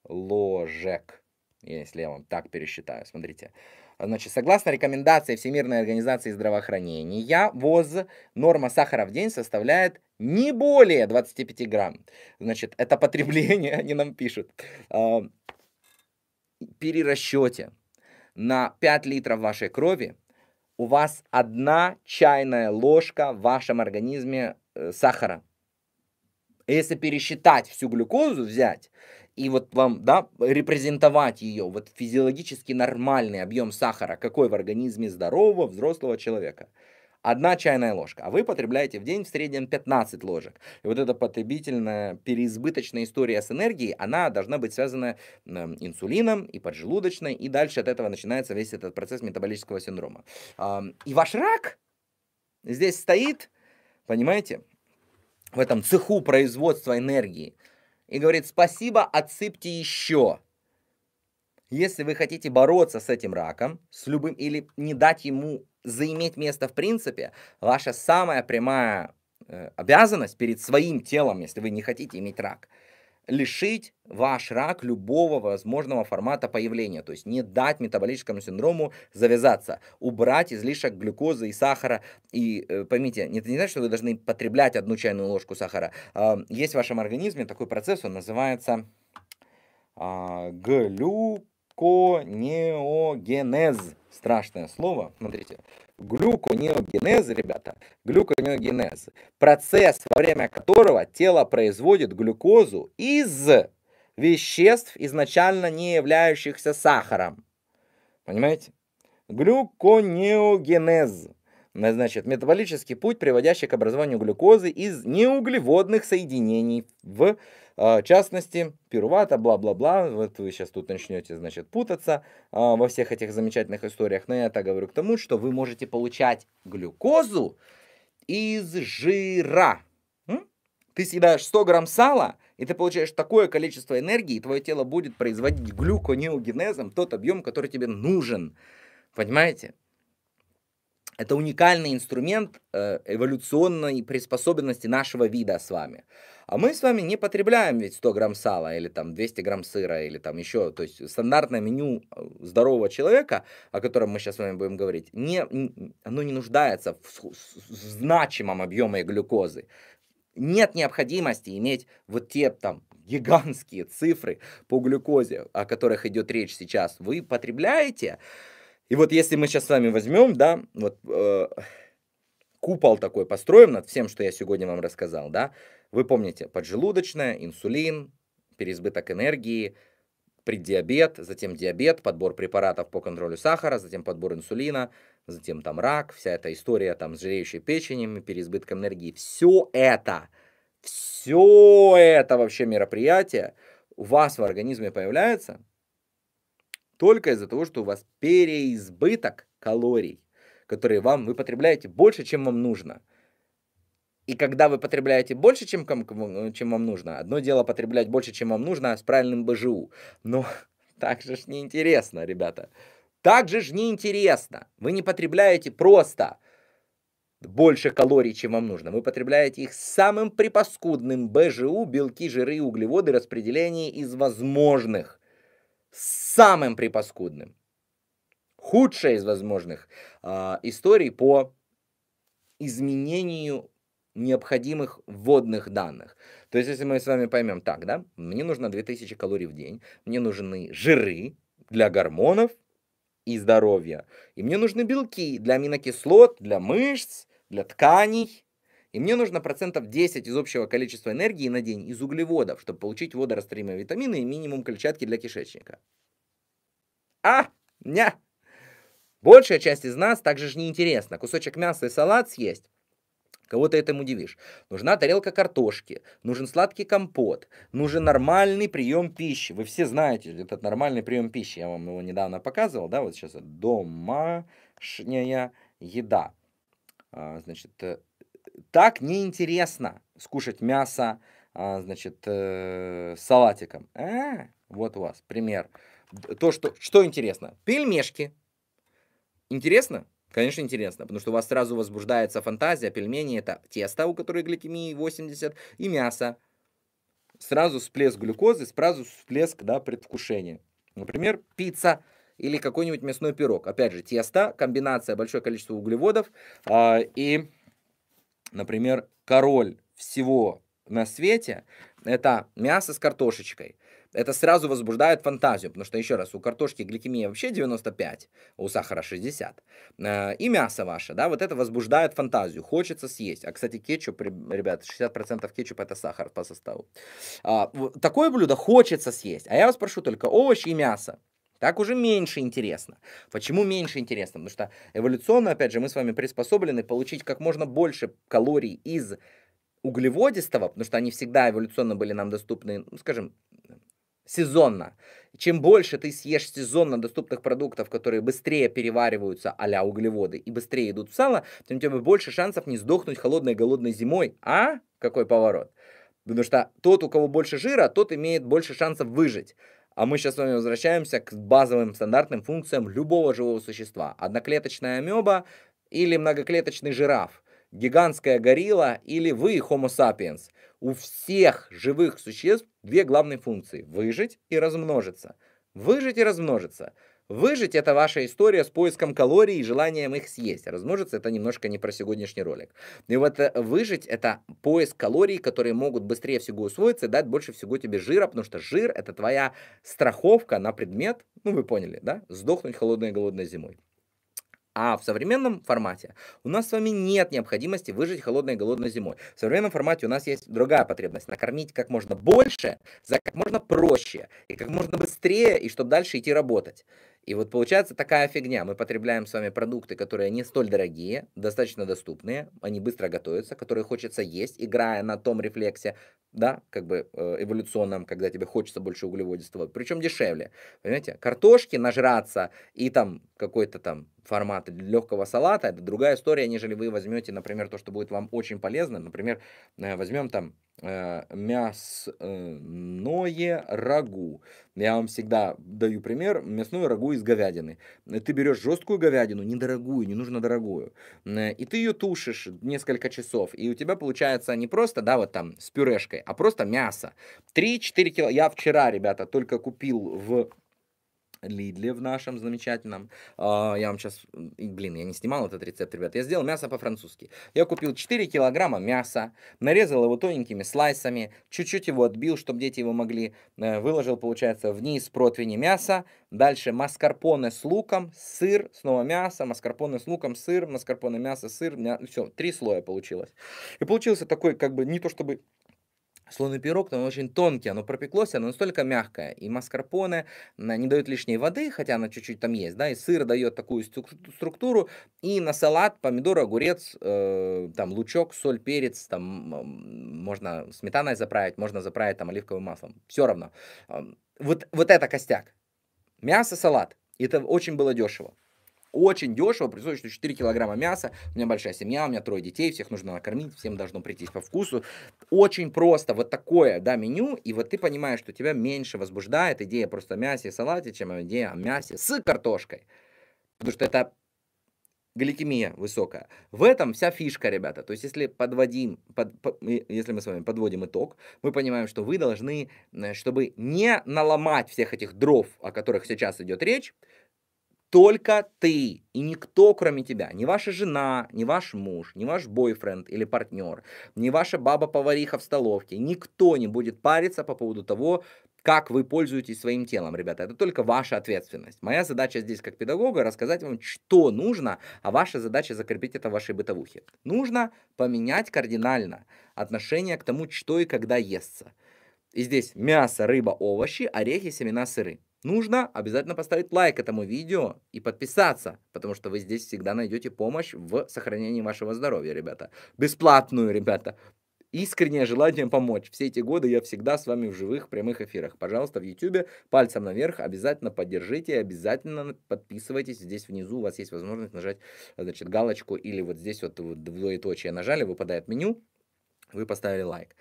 ложек. Если я вам так пересчитаю, смотрите. Значит, согласно рекомендации Всемирной организации здравоохранения, ВОЗ, норма сахара в день составляет не более 25 грамм. Значит, это потребление, они нам пишут. А, перерасчете на 5 литров вашей крови, у вас одна чайная ложка в вашем организме э, сахара. Если пересчитать всю глюкозу, взять и вот вам, да, репрезентовать ее, вот физиологически нормальный объем сахара, какой в организме здорового взрослого человека – одна чайная ложка, а вы потребляете в день в среднем 15 ложек. И вот эта потребительная, переизбыточная история с энергией, она должна быть связана инсулином и поджелудочной, и дальше от этого начинается весь этот процесс метаболического синдрома. И ваш рак здесь стоит, понимаете, в этом цеху производства энергии и говорит «Спасибо, отсыпьте еще». Если вы хотите бороться с этим раком, с любым, или не дать ему заиметь место в принципе, ваша самая прямая э, обязанность перед своим телом, если вы не хотите иметь рак, лишить ваш рак любого возможного формата появления, то есть не дать метаболическому синдрому завязаться, убрать излишек глюкозы и сахара. И э, поймите, это не значит, что вы должны потреблять одну чайную ложку сахара. Э, есть в вашем организме такой процесс, он называется э, глюконеогенез страшное слово. Смотрите, глюконеогенез, ребята, глюконеогенез, процесс, во время которого тело производит глюкозу из веществ, изначально не являющихся сахаром. Понимаете? Глюконеогенез. Значит, метаболический путь, приводящий к образованию глюкозы из неуглеводных соединений в в а, частности, Пирувата, бла-бла-бла, вот вы сейчас тут начнете, значит, путаться а, во всех этих замечательных историях, но я так говорю к тому, что вы можете получать глюкозу из жира. Ты съедаешь 100 грамм сала, и ты получаешь такое количество энергии, и твое тело будет производить глюконеогенезом тот объем, который тебе нужен. Понимаете? Это уникальный инструмент э, эволюционной приспособленности нашего вида с вами. А мы с вами не потребляем ведь 100 грамм сала или там 200 грамм сыра или там еще. То есть стандартное меню э, здорового человека, о котором мы сейчас с вами будем говорить, не, оно не нуждается в, в значимом объеме глюкозы. Нет необходимости иметь вот те там гигантские цифры по глюкозе, о которых идет речь сейчас. Вы потребляете и вот если мы сейчас с вами возьмем, да, вот э, купол такой построим над всем, что я сегодня вам рассказал, да, вы помните, поджелудочная, инсулин, переизбыток энергии, преддиабет, затем диабет, подбор препаратов по контролю сахара, затем подбор инсулина, затем там рак, вся эта история там с жиреющей печенью, переизбытком энергии. Все это, все это вообще мероприятие у вас в организме появляется только из-за того, что у вас переизбыток калорий, которые вам вы потребляете больше, чем вам нужно. И когда вы потребляете больше, чем, э, чем вам нужно, одно дело потреблять больше, чем вам нужно, а с правильным БЖУ. Но так же ж неинтересно, ребята. Так же ж неинтересно. Вы не потребляете просто больше калорий, чем вам нужно. Вы потребляете их самым припаскудным БЖУ, белки, жиры, углеводы, распределение из возможных самым припаскудным. Худшая из возможных э, историй по изменению необходимых вводных данных. То есть, если мы с вами поймем так, да, мне нужно 2000 калорий в день, мне нужны жиры для гормонов и здоровья, и мне нужны белки для аминокислот, для мышц, для тканей и мне нужно процентов 10 из общего количества энергии на день из углеводов, чтобы получить водорастворимые витамины и минимум клетчатки для кишечника. А! Ня! Большая часть из нас также же неинтересна. Кусочек мяса и салат съесть. Кого ты этим удивишь? Нужна тарелка картошки, нужен сладкий компот, нужен нормальный прием пищи. Вы все знаете этот нормальный прием пищи. Я вам его недавно показывал, да, вот сейчас домашняя еда. А, значит, э, так неинтересно скушать мясо, а, значит, э, с салатиком. А, вот у вас пример. То, что, что интересно. Пельмешки. Интересно? Конечно, интересно, потому что у вас сразу возбуждается фантазия. Пельмени – это тесто, у которой гликемии 80, и мясо. Сразу всплеск глюкозы, сразу всплеск да, предвкушения. Например, пицца или какой-нибудь мясной пирог. Опять же, тесто, комбинация большое количество углеводов э, и Например, король всего на свете – это мясо с картошечкой. Это сразу возбуждает фантазию, потому что, еще раз, у картошки гликемия вообще 95, у сахара 60. Э, и мясо ваше, да, вот это возбуждает фантазию, хочется съесть. А, кстати, кетчуп, ребят, 60% кетчупа – это сахар по составу. А, такое блюдо хочется съесть. А я вас прошу только овощи и мясо. Так уже меньше интересно. Почему меньше интересно? Потому что эволюционно, опять же, мы с вами приспособлены получить как можно больше калорий из углеводистого, потому что они всегда эволюционно были нам доступны, ну, скажем, сезонно. Чем больше ты съешь сезонно доступных продуктов, которые быстрее перевариваются а углеводы и быстрее идут в сало, тем тебе больше шансов не сдохнуть холодной голодной зимой. А? Какой поворот? Потому что тот, у кого больше жира, тот имеет больше шансов выжить. А мы сейчас с вами возвращаемся к базовым стандартным функциям любого живого существа. Одноклеточная амеба или многоклеточный жираф, гигантская горилла или вы, Homo sapiens. У всех живых существ две главные функции – выжить и размножиться. Выжить и размножиться – Выжить – это ваша история с поиском калорий и желанием их съесть. Размножиться – это немножко не про сегодняшний ролик. И вот э, выжить – это поиск калорий, которые могут быстрее всего усвоиться и дать больше всего тебе жира, потому что жир – это твоя страховка на предмет, ну вы поняли, да, сдохнуть холодной и голодной зимой. А в современном формате у нас с вами нет необходимости выжить холодной и голодной зимой. В современном формате у нас есть другая потребность. Накормить как можно больше, за как можно проще и как можно быстрее, и чтобы дальше идти работать. И вот получается такая фигня. Мы потребляем с вами продукты, которые не столь дорогие, достаточно доступные, они быстро готовятся, которые хочется есть, играя на том рефлексе, да, как бы э, эволюционном, когда тебе хочется больше углеводистого, причем дешевле. Понимаете, картошки нажраться и там какой-то там форматы легкого салата, это другая история, нежели вы возьмете, например, то, что будет вам очень полезно. Например, э, возьмем там э, мясное рагу. Я вам всегда даю пример, мясное рагу из говядины. Ты берешь жесткую говядину, недорогую, не нужно дорогую, э, и ты ее тушишь несколько часов, и у тебя получается не просто, да, вот там с пюрешкой, а просто мясо. 3-4 кило. Я вчера, ребята, только купил в Лидле в нашем замечательном. А, я вам сейчас... Блин, я не снимал этот рецепт, ребят. Я сделал мясо по-французски. Я купил 4 килограмма мяса, нарезал его тоненькими слайсами, чуть-чуть его отбил, чтобы дети его могли. Э, выложил, получается, вниз противни мяса. Дальше маскарпоне с луком, сыр, снова мясо, маскарпоне с луком, сыр, маскарпоне мясо, сыр. Все, три слоя получилось. И получился такой, как бы, не то чтобы Слоный пирог, но он очень тонкий, оно пропеклось, оно настолько мягкое. И маскарпоне не дает лишней воды, хотя она чуть-чуть там есть, да, и сыр дает такую структуру. И на салат помидор, огурец, э, там лучок, соль, перец, там можно сметаной заправить, можно заправить там оливковым маслом, все равно. Вот, вот это костяк. Мясо, салат. И это очень было дешево очень дешево, при условии, что 4 килограмма мяса, у меня большая семья, у меня трое детей, всех нужно накормить, всем должно прийти по вкусу. Очень просто вот такое, да, меню, и вот ты понимаешь, что тебя меньше возбуждает идея просто мясе и салате, чем идея о мясе с картошкой. Потому что это гликемия высокая. В этом вся фишка, ребята. То есть, если подводим, под, под, если мы с вами подводим итог, мы понимаем, что вы должны, э, чтобы не наломать всех этих дров, о которых сейчас идет речь, только ты и никто, кроме тебя, не ваша жена, не ваш муж, не ваш бойфренд или партнер, не ваша баба-повариха в столовке, никто не будет париться по поводу того, как вы пользуетесь своим телом, ребята. Это только ваша ответственность. Моя задача здесь как педагога рассказать вам, что нужно, а ваша задача закрепить это в вашей бытовухе. Нужно поменять кардинально отношение к тому, что и когда естся. И здесь мясо, рыба, овощи, орехи, семена, сыры нужно обязательно поставить лайк этому видео и подписаться, потому что вы здесь всегда найдете помощь в сохранении вашего здоровья, ребята. Бесплатную, ребята. Искреннее желание помочь. Все эти годы я всегда с вами в живых прямых эфирах. Пожалуйста, в YouTube пальцем наверх обязательно поддержите, обязательно подписывайтесь. Здесь внизу у вас есть возможность нажать значит, галочку или вот здесь вот двоеточие нажали, выпадает меню, вы поставили лайк.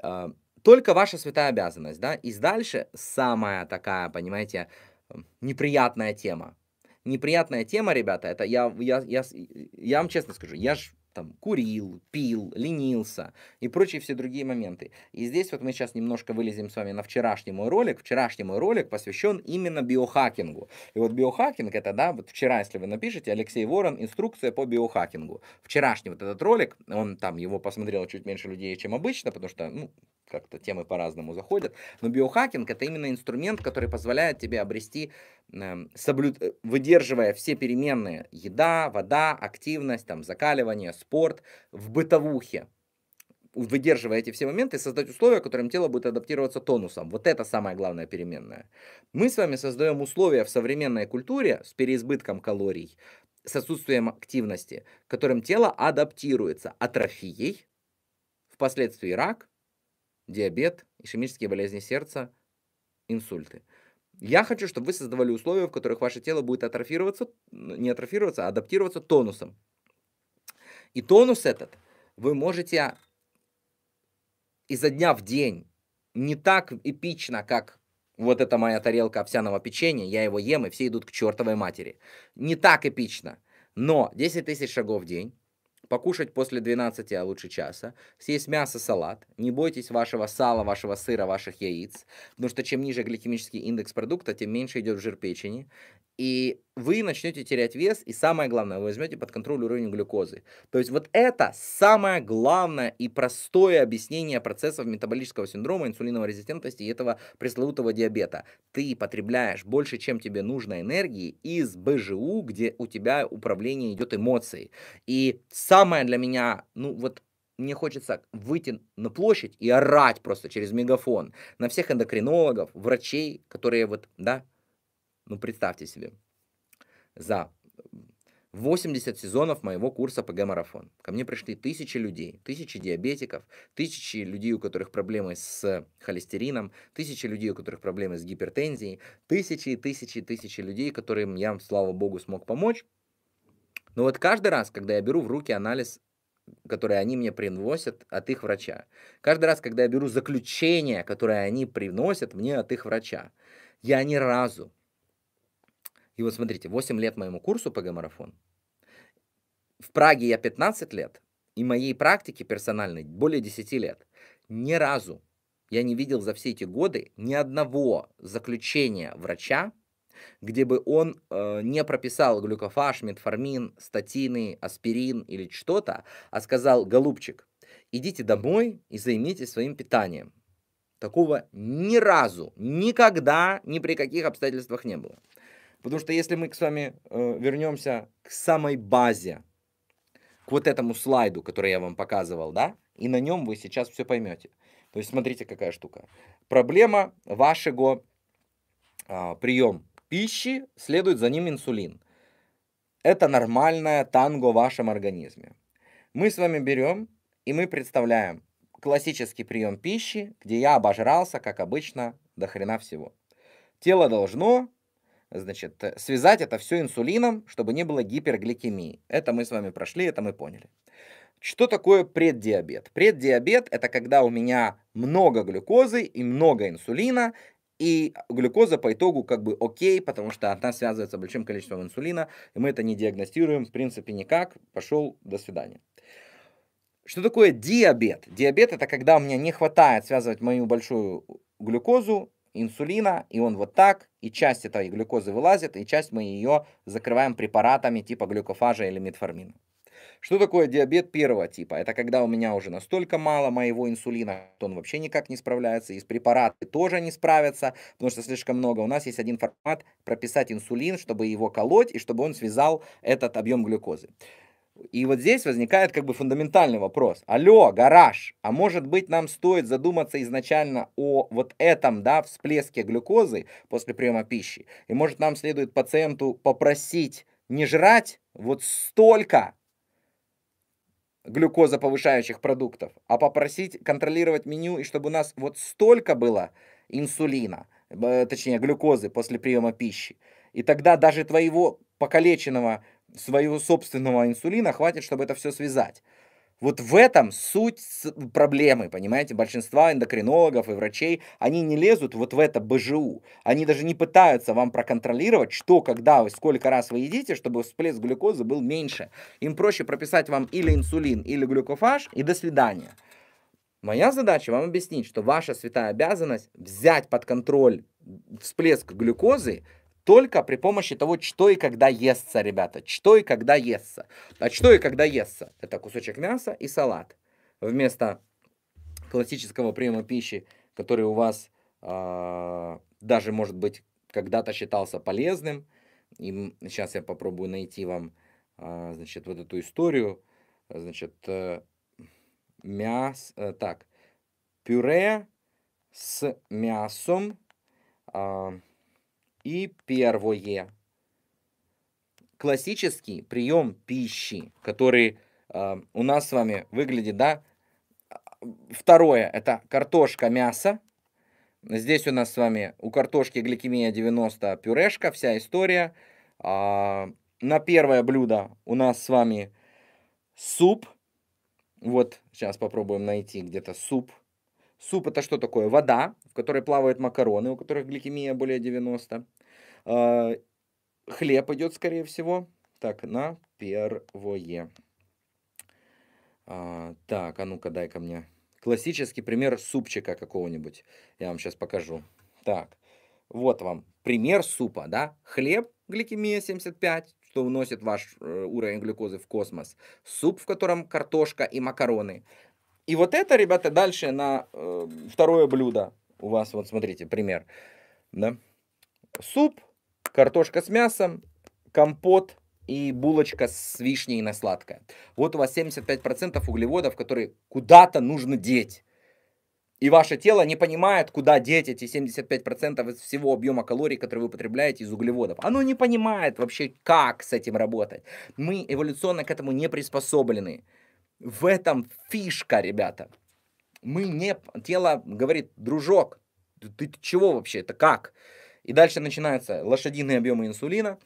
А, только ваша святая обязанность, да, и дальше самая такая, понимаете, неприятная тема. Неприятная тема, ребята, это я, я, я, я вам честно скажу, я ж там курил, пил, ленился и прочие все другие моменты. И здесь вот мы сейчас немножко вылезем с вами на вчерашний мой ролик. Вчерашний мой ролик посвящен именно биохакингу. И вот биохакинг это, да, вот вчера, если вы напишете, Алексей Ворон, инструкция по биохакингу. Вчерашний вот этот ролик, он там, его посмотрел чуть меньше людей, чем обычно, потому что, ну, как-то темы по-разному заходят. Но биохакинг это именно инструмент, который позволяет тебе обрести, эм, э, соблюд... выдерживая все переменные, еда, вода, активность, там, закаливание, спорт, в бытовухе, выдерживая эти все моменты, создать условия, которым тело будет адаптироваться тонусом. Вот это самая главная переменная. Мы с вами создаем условия в современной культуре с переизбытком калорий, с отсутствием активности, которым тело адаптируется атрофией, впоследствии рак, диабет, ишемические болезни сердца, инсульты. Я хочу, чтобы вы создавали условия, в которых ваше тело будет атрофироваться, не атрофироваться, а адаптироваться тонусом. И тонус этот вы можете изо дня в день не так эпично, как вот эта моя тарелка овсяного печенья, я его ем, и все идут к чертовой матери. Не так эпично. Но 10 тысяч шагов в день, покушать после 12, а лучше часа, съесть мясо, салат, не бойтесь вашего сала, вашего сыра, ваших яиц, потому что чем ниже гликемический индекс продукта, тем меньше идет в жир печени, и вы начнете терять вес, и самое главное, вы возьмете под контроль уровень глюкозы. То есть вот это самое главное и простое объяснение процессов метаболического синдрома, инсулиновой резистентности и этого пресловутого диабета. Ты потребляешь больше, чем тебе нужно энергии из БЖУ, где у тебя управление идет эмоцией. И самое для меня, ну вот мне хочется выйти на площадь и орать просто через мегафон на всех эндокринологов, врачей, которые вот, да, ну, представьте себе, за 80 сезонов моего курса ПГ-марафон. Ко мне пришли тысячи людей, тысячи диабетиков, тысячи людей, у которых проблемы с холестерином, тысячи людей, у которых проблемы с гипертензией, тысячи и тысячи и тысячи людей, которым я, слава богу, смог помочь. Но вот каждый раз, когда я беру в руки анализ, который они мне приносят от их врача, каждый раз, когда я беру заключение, которое они приносят мне от их врача, я ни разу и вот смотрите, 8 лет моему курсу ПГ-марафон. В Праге я 15 лет, и моей практики персональной более 10 лет. Ни разу я не видел за все эти годы ни одного заключения врача, где бы он э, не прописал глюкофаж, метформин, статины, аспирин или что-то, а сказал, голубчик, идите домой и займитесь своим питанием. Такого ни разу, никогда, ни при каких обстоятельствах не было. Потому что если мы с вами э, вернемся к самой базе, к вот этому слайду, который я вам показывал, да, и на нем вы сейчас все поймете. То есть смотрите, какая штука. Проблема вашего э, а, прием пищи, следует за ним инсулин. Это нормальное танго в вашем организме. Мы с вами берем и мы представляем классический прием пищи, где я обожрался, как обычно, до хрена всего. Тело должно значит, э, связать это все инсулином, чтобы не было гипергликемии. Это мы с вами прошли, это мы поняли. Что такое преддиабет? Преддиабет – это когда у меня много глюкозы и много инсулина, и глюкоза по итогу как бы окей, потому что она связывается с большим количеством инсулина, и мы это не диагностируем в принципе никак. Пошел, до свидания. Что такое диабет? Диабет – это когда у меня не хватает связывать мою большую глюкозу инсулина, и он вот так, и часть этой глюкозы вылазит, и часть мы ее закрываем препаратами типа глюкофажа или метформина. Что такое диабет первого типа? Это когда у меня уже настолько мало моего инсулина, что он вообще никак не справляется, и с препараты тоже не справятся, потому что слишком много. У нас есть один формат прописать инсулин, чтобы его колоть, и чтобы он связал этот объем глюкозы. И вот здесь возникает как бы фундаментальный вопрос. Алло, гараж, а может быть нам стоит задуматься изначально о вот этом, да, всплеске глюкозы после приема пищи? И может нам следует пациенту попросить не жрать вот столько глюкозоповышающих продуктов, а попросить контролировать меню, и чтобы у нас вот столько было инсулина, э, точнее глюкозы после приема пищи. И тогда даже твоего покалеченного своего собственного инсулина хватит, чтобы это все связать. Вот в этом суть проблемы, понимаете, большинства эндокринологов и врачей, они не лезут вот в это БЖУ, они даже не пытаются вам проконтролировать, что, когда, сколько раз вы едите, чтобы всплеск глюкозы был меньше. Им проще прописать вам или инсулин, или глюкофаж, и до свидания. Моя задача вам объяснить, что ваша святая обязанность взять под контроль всплеск глюкозы, только при помощи того, что и когда естся, ребята. Что и когда естся. А что и когда естся? Это кусочек мяса и салат. Вместо классического приема пищи, который у вас э, даже, может быть, когда-то считался полезным. И сейчас я попробую найти вам, э, значит, вот эту историю. Значит, э, мясо, э, так, пюре с мясом, э, и первое. Классический прием пищи, который э, у нас с вами выглядит, да, второе, это картошка, мясо. Здесь у нас с вами у картошки гликемия 90, пюрешка, вся история. А, на первое блюдо у нас с вами суп. Вот, сейчас попробуем найти где-то суп. Суп это что такое? Вода в которой плавают макароны, у которых гликемия более 90. А, хлеб идет, скорее всего. Так, на первое. А, так, а ну-ка дай-ка мне. Классический пример супчика какого-нибудь. Я вам сейчас покажу. Так, вот вам пример супа, да? Хлеб, гликемия 75, что вносит ваш э, уровень глюкозы в космос. Суп, в котором картошка и макароны. И вот это, ребята, дальше на э, второе блюдо у вас, вот смотрите, пример, да, суп, картошка с мясом, компот и булочка с вишней на сладкое. Вот у вас 75% углеводов, которые куда-то нужно деть. И ваше тело не понимает, куда деть эти 75% из всего объема калорий, которые вы потребляете из углеводов. Оно не понимает вообще, как с этим работать. Мы эволюционно к этому не приспособлены. В этом фишка, ребята мы не... Тело говорит, дружок, ты, ты, чего вообще, это как? И дальше начинаются лошадиные объемы инсулина,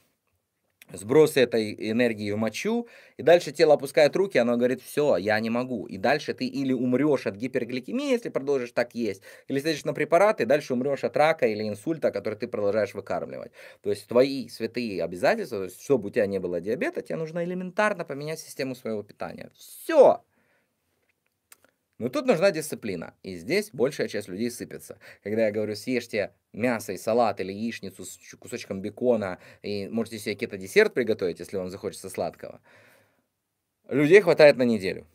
сброс этой энергии в мочу, и дальше тело опускает руки, оно говорит, все, я не могу. И дальше ты или умрешь от гипергликемии, если продолжишь так есть, или сидишь на препараты, и дальше умрешь от рака или инсульта, который ты продолжаешь выкармливать. То есть твои святые обязательства, то есть чтобы у тебя не было диабета, тебе нужно элементарно поменять систему своего питания. Все! Но тут нужна дисциплина, и здесь большая часть людей сыпется. Когда я говорю, съешьте мясо и салат или яичницу с кусочком бекона, и можете себе какой-то десерт приготовить, если вам захочется сладкого, людей хватает на неделю.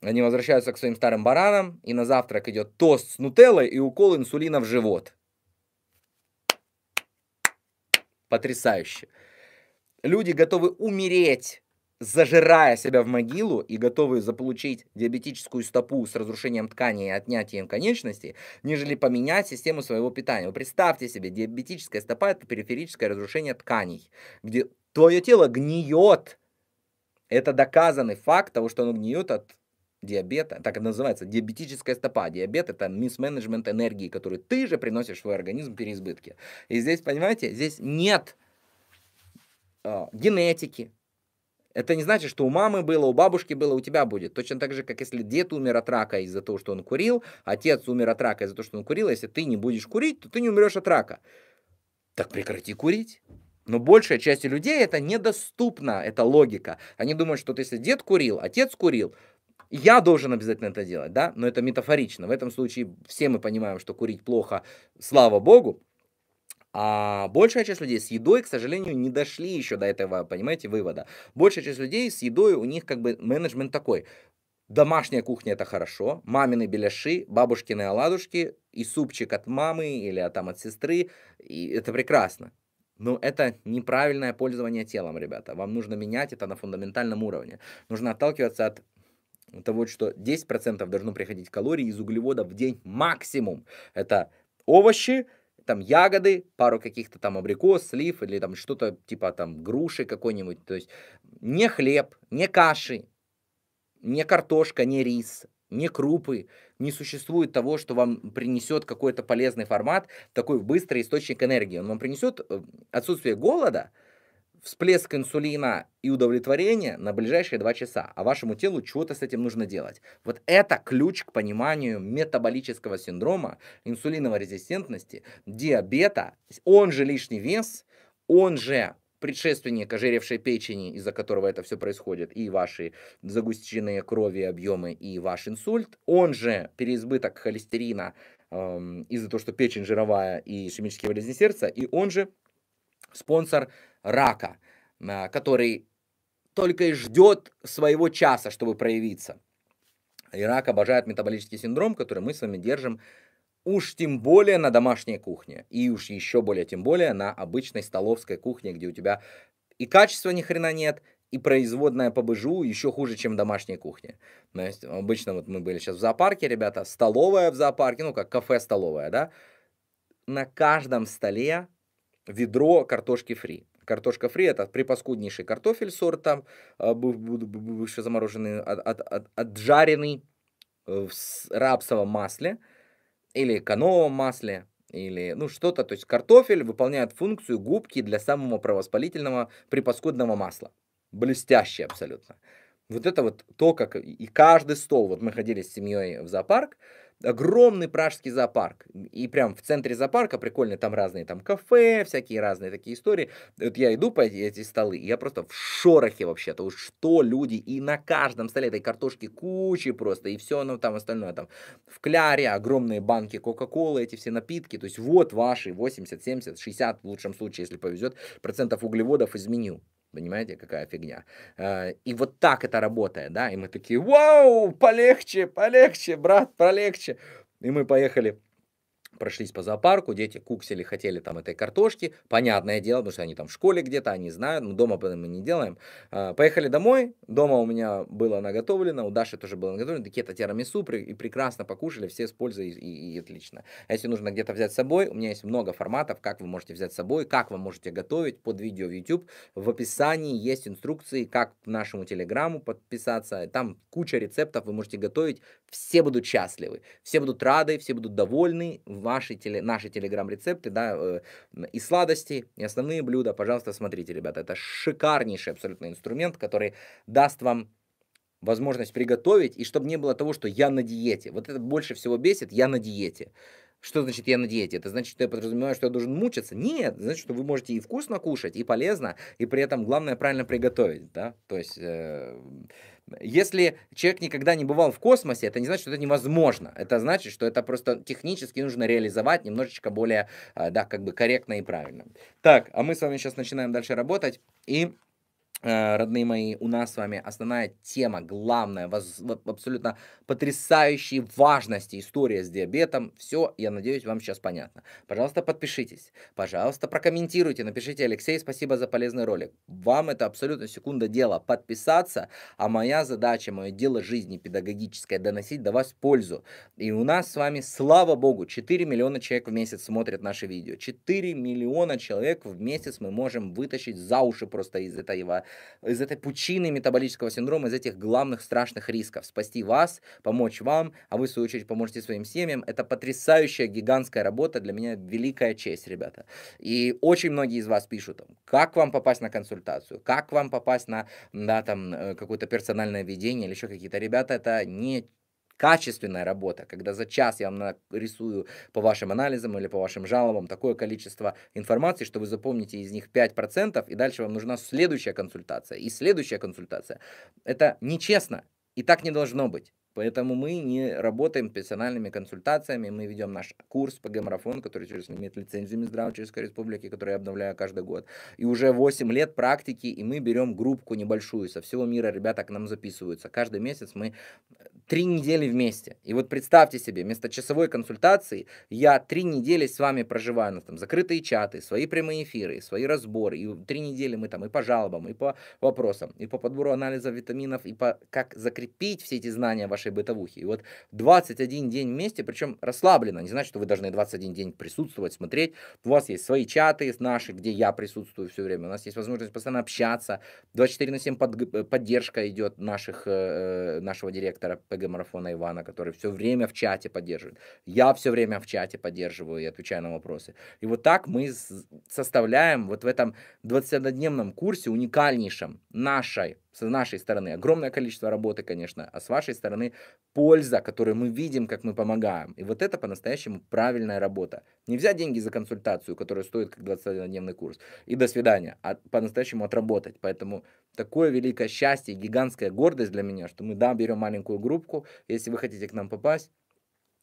Они возвращаются к своим старым баранам, и на завтрак идет тост с нутеллой и укол инсулина в живот. Потрясающе. Люди готовы умереть зажирая себя в могилу и готовые заполучить диабетическую стопу с разрушением ткани и отнятием конечностей, нежели поменять систему своего питания. Вы представьте себе, диабетическая стопа – это периферическое разрушение тканей, где твое тело гниет. Это доказанный факт того, что оно гниет от диабета, так это называется, диабетическая стопа. Диабет – это мисс-менеджмент энергии, который ты же приносишь в свой организм при И здесь, понимаете, здесь нет э, генетики, это не значит, что у мамы было, у бабушки было, у тебя будет. Точно так же, как если дед умер от рака из-за того, что он курил, отец умер от рака из-за того, что он курил, если ты не будешь курить, то ты не умрешь от рака. Так прекрати курить. Но большая часть людей это недоступна эта логика. Они думают, что вот если дед курил, отец курил, я должен обязательно это делать, да? Но это метафорично. В этом случае все мы понимаем, что курить плохо, слава богу. А большая часть людей с едой, к сожалению, не дошли еще до этого, понимаете, вывода. Большая часть людей с едой, у них как бы менеджмент такой. Домашняя кухня это хорошо, мамины беляши, бабушкины оладушки и супчик от мамы или а, там от сестры, и это прекрасно. Но это неправильное пользование телом, ребята. Вам нужно менять это на фундаментальном уровне. Нужно отталкиваться от того, что 10% должно приходить калорий из углевода в день максимум. Это овощи, там ягоды, пару каких-то там абрикос, слив или там что-то типа там груши какой-нибудь. То есть не хлеб, не каши, не картошка, не рис, не крупы. Не существует того, что вам принесет какой-то полезный формат, такой быстрый источник энергии. Он вам принесет э, отсутствие голода – всплеск инсулина и удовлетворение на ближайшие 2 часа, а вашему телу чего-то с этим нужно делать. Вот это ключ к пониманию метаболического синдрома, инсулиновой резистентности, диабета, он же лишний вес, он же предшественник ожиревшей печени, из-за которого это все происходит, и ваши загущенные крови объемы, и ваш инсульт, он же переизбыток холестерина эм, из-за того, что печень жировая и ишемические болезни сердца, и он же спонсор рака, э, который только и ждет своего часа, чтобы проявиться. И рак обожает метаболический синдром, который мы с вами держим уж тем более на домашней кухне. И уж еще более тем более на обычной столовской кухне, где у тебя и качества ни хрена нет, и производная по быжу еще хуже, чем в домашней кухне. То есть, обычно вот мы были сейчас в зоопарке, ребята, столовая в зоопарке, ну как кафе-столовая, да, на каждом столе ведро картошки фри. Картошка фри это припаскуднейший картофель сорта там, а, бывший замороженный, от, от, от, отжаренный э, в рапсовом масле или кановом масле, или ну что-то. То есть картофель выполняет функцию губки для самого правовоспалительного припаскудного масла. Блестяще абсолютно. Вот это вот то, как и каждый стол. Вот мы ходили с семьей в зоопарк, огромный пражский зоопарк. И прям в центре зоопарка прикольно, там разные там кафе, всякие разные такие истории. Вот я иду по эти столы, и я просто в шорохе вообще-то, уж что люди, и на каждом столе этой картошки кучи просто, и все, ну там остальное, там в кляре огромные банки Кока-Колы, эти все напитки, то есть вот ваши 80, 70, 60 в лучшем случае, если повезет, процентов углеводов из меню. Понимаете, какая фигня? Э, и вот так это работает, да, и мы такие, вау, полегче, полегче, брат, полегче. И мы поехали прошлись по зоопарку, дети куксили, хотели там этой картошки, понятное дело, потому что они там в школе где-то, они знают, но дома мы не делаем. А, поехали домой, дома у меня было наготовлено, у Даши тоже было наготовлено, какие-то тирамису, и прекрасно покушали, все с пользой и, и отлично. А если нужно где-то взять с собой, у меня есть много форматов, как вы можете взять с собой, как вы можете готовить под видео в YouTube. В описании есть инструкции, как нашему телеграмму подписаться, там куча рецептов, вы можете готовить, все будут счастливы, все будут рады, все будут довольны, ваши, теле, наши телеграм-рецепты, да, э, и сладости, и основные блюда. Пожалуйста, смотрите, ребята, это шикарнейший абсолютно инструмент, который даст вам возможность приготовить, и чтобы не было того, что я на диете. Вот это больше всего бесит, я на диете. Что значит я на диете? Это значит, что я подразумеваю, что я должен мучиться? Нет, значит, что вы можете и вкусно кушать, и полезно, и при этом главное правильно приготовить, да? То есть... Э если человек никогда не бывал в космосе, это не значит, что это невозможно. Это значит, что это просто технически нужно реализовать немножечко более, а, да, как бы корректно и правильно. Так, а мы с вами сейчас начинаем дальше работать и Э, родные мои, у нас с вами основная тема, главная, воз, абсолютно потрясающей важности история с диабетом. Все, я надеюсь, вам сейчас понятно. Пожалуйста, подпишитесь. Пожалуйста, прокомментируйте, напишите, Алексей, спасибо за полезный ролик. Вам это абсолютно секунда дела подписаться, а моя задача, мое дело жизни педагогическое, доносить до вас пользу. И у нас с вами, слава богу, 4 миллиона человек в месяц смотрят наши видео. 4 миллиона человек в месяц мы можем вытащить за уши просто из этого из этой пучины метаболического синдрома, из этих главных страшных рисков. Спасти вас, помочь вам, а вы, в свою очередь, поможете своим семьям. Это потрясающая, гигантская работа. Для меня великая честь, ребята. И очень многие из вас пишут, как вам попасть на консультацию, как вам попасть на да, там, э, какое-то персональное ведение или еще какие-то. Ребята, это не качественная работа, когда за час я вам нарисую по вашим анализам или по вашим жалобам такое количество информации, что вы запомните из них 5%, и дальше вам нужна следующая консультация, и следующая консультация. Это нечестно, и так не должно быть. Поэтому мы не работаем персональными консультациями, мы ведем наш курс по гемарафон, который через имеет лицензию Минздрава Минздравческой республики, который я обновляю каждый год. И уже 8 лет практики, и мы берем группку небольшую, со всего мира ребята к нам записываются. Каждый месяц мы три недели вместе. И вот представьте себе, вместо часовой консультации я три недели с вами проживаю на ну, там закрытые чаты, свои прямые эфиры, свои разборы. И три недели мы там и по жалобам, и по вопросам, и по подбору анализа витаминов, и по как закрепить все эти знания вашей бытовухи. И вот 21 день вместе, причем расслабленно. Не значит, что вы должны 21 день присутствовать, смотреть. У вас есть свои чаты наши, где я присутствую все время. У нас есть возможность постоянно общаться. 24 на 7 под, э, поддержка идет наших, э, э, нашего директора ПГ-марафона Ивана, который все время в чате поддерживает. Я все время в чате поддерживаю и отвечаю на вопросы. И вот так мы составляем вот в этом 21-дневном курсе уникальнейшем нашей с нашей стороны огромное количество работы, конечно, а с вашей стороны польза, которую мы видим, как мы помогаем. И вот это по-настоящему правильная работа. Не взять деньги за консультацию, которая стоит как 21-дневный курс, и до свидания, а по-настоящему отработать. Поэтому такое великое счастье, гигантская гордость для меня, что мы, да, берем маленькую группку, если вы хотите к нам попасть,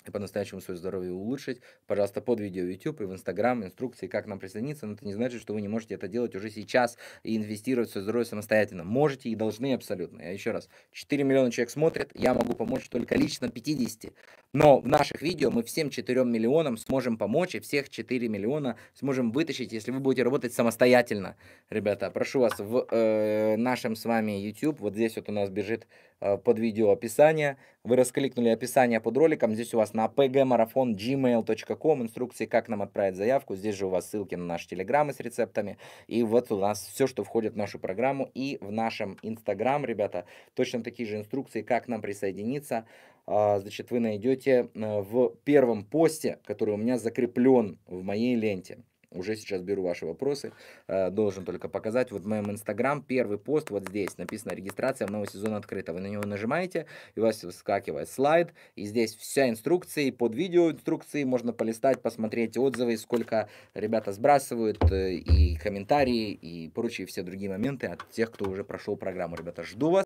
и по-настоящему свое здоровье улучшить, пожалуйста, под видео YouTube и в Instagram инструкции, как нам присоединиться, но это не значит, что вы не можете это делать уже сейчас и инвестировать в свое здоровье самостоятельно. Можете и должны абсолютно. Я еще раз, 4 миллиона человек смотрят, я могу помочь только лично 50. Но в наших видео мы всем 4 миллионам сможем помочь, и всех 4 миллиона сможем вытащить, если вы будете работать самостоятельно. Ребята, прошу вас, в э, нашем с вами YouTube, вот здесь вот у нас бежит Э, под видео описание. Вы раскликнули описание под роликом. Здесь у вас на pgmarathon.gmail.com инструкции, как нам отправить заявку. Здесь же у вас ссылки на наши телеграммы с рецептами. И вот у нас все, что входит в нашу программу. И в нашем инстаграм, ребята, точно такие же инструкции, как нам присоединиться. А, значит, вы найдете э, в первом посте, который у меня закреплен в моей ленте уже сейчас беру ваши вопросы. Э, должен только показать. Вот в моем Инстаграм первый пост вот здесь написано «Регистрация в новый сезон открыта». Вы на него нажимаете, и у вас выскакивает слайд, и здесь вся инструкция, и под видео инструкции можно полистать, посмотреть отзывы, сколько ребята сбрасывают, э, и комментарии, и прочие все другие моменты от тех, кто уже прошел программу. Ребята, жду вас.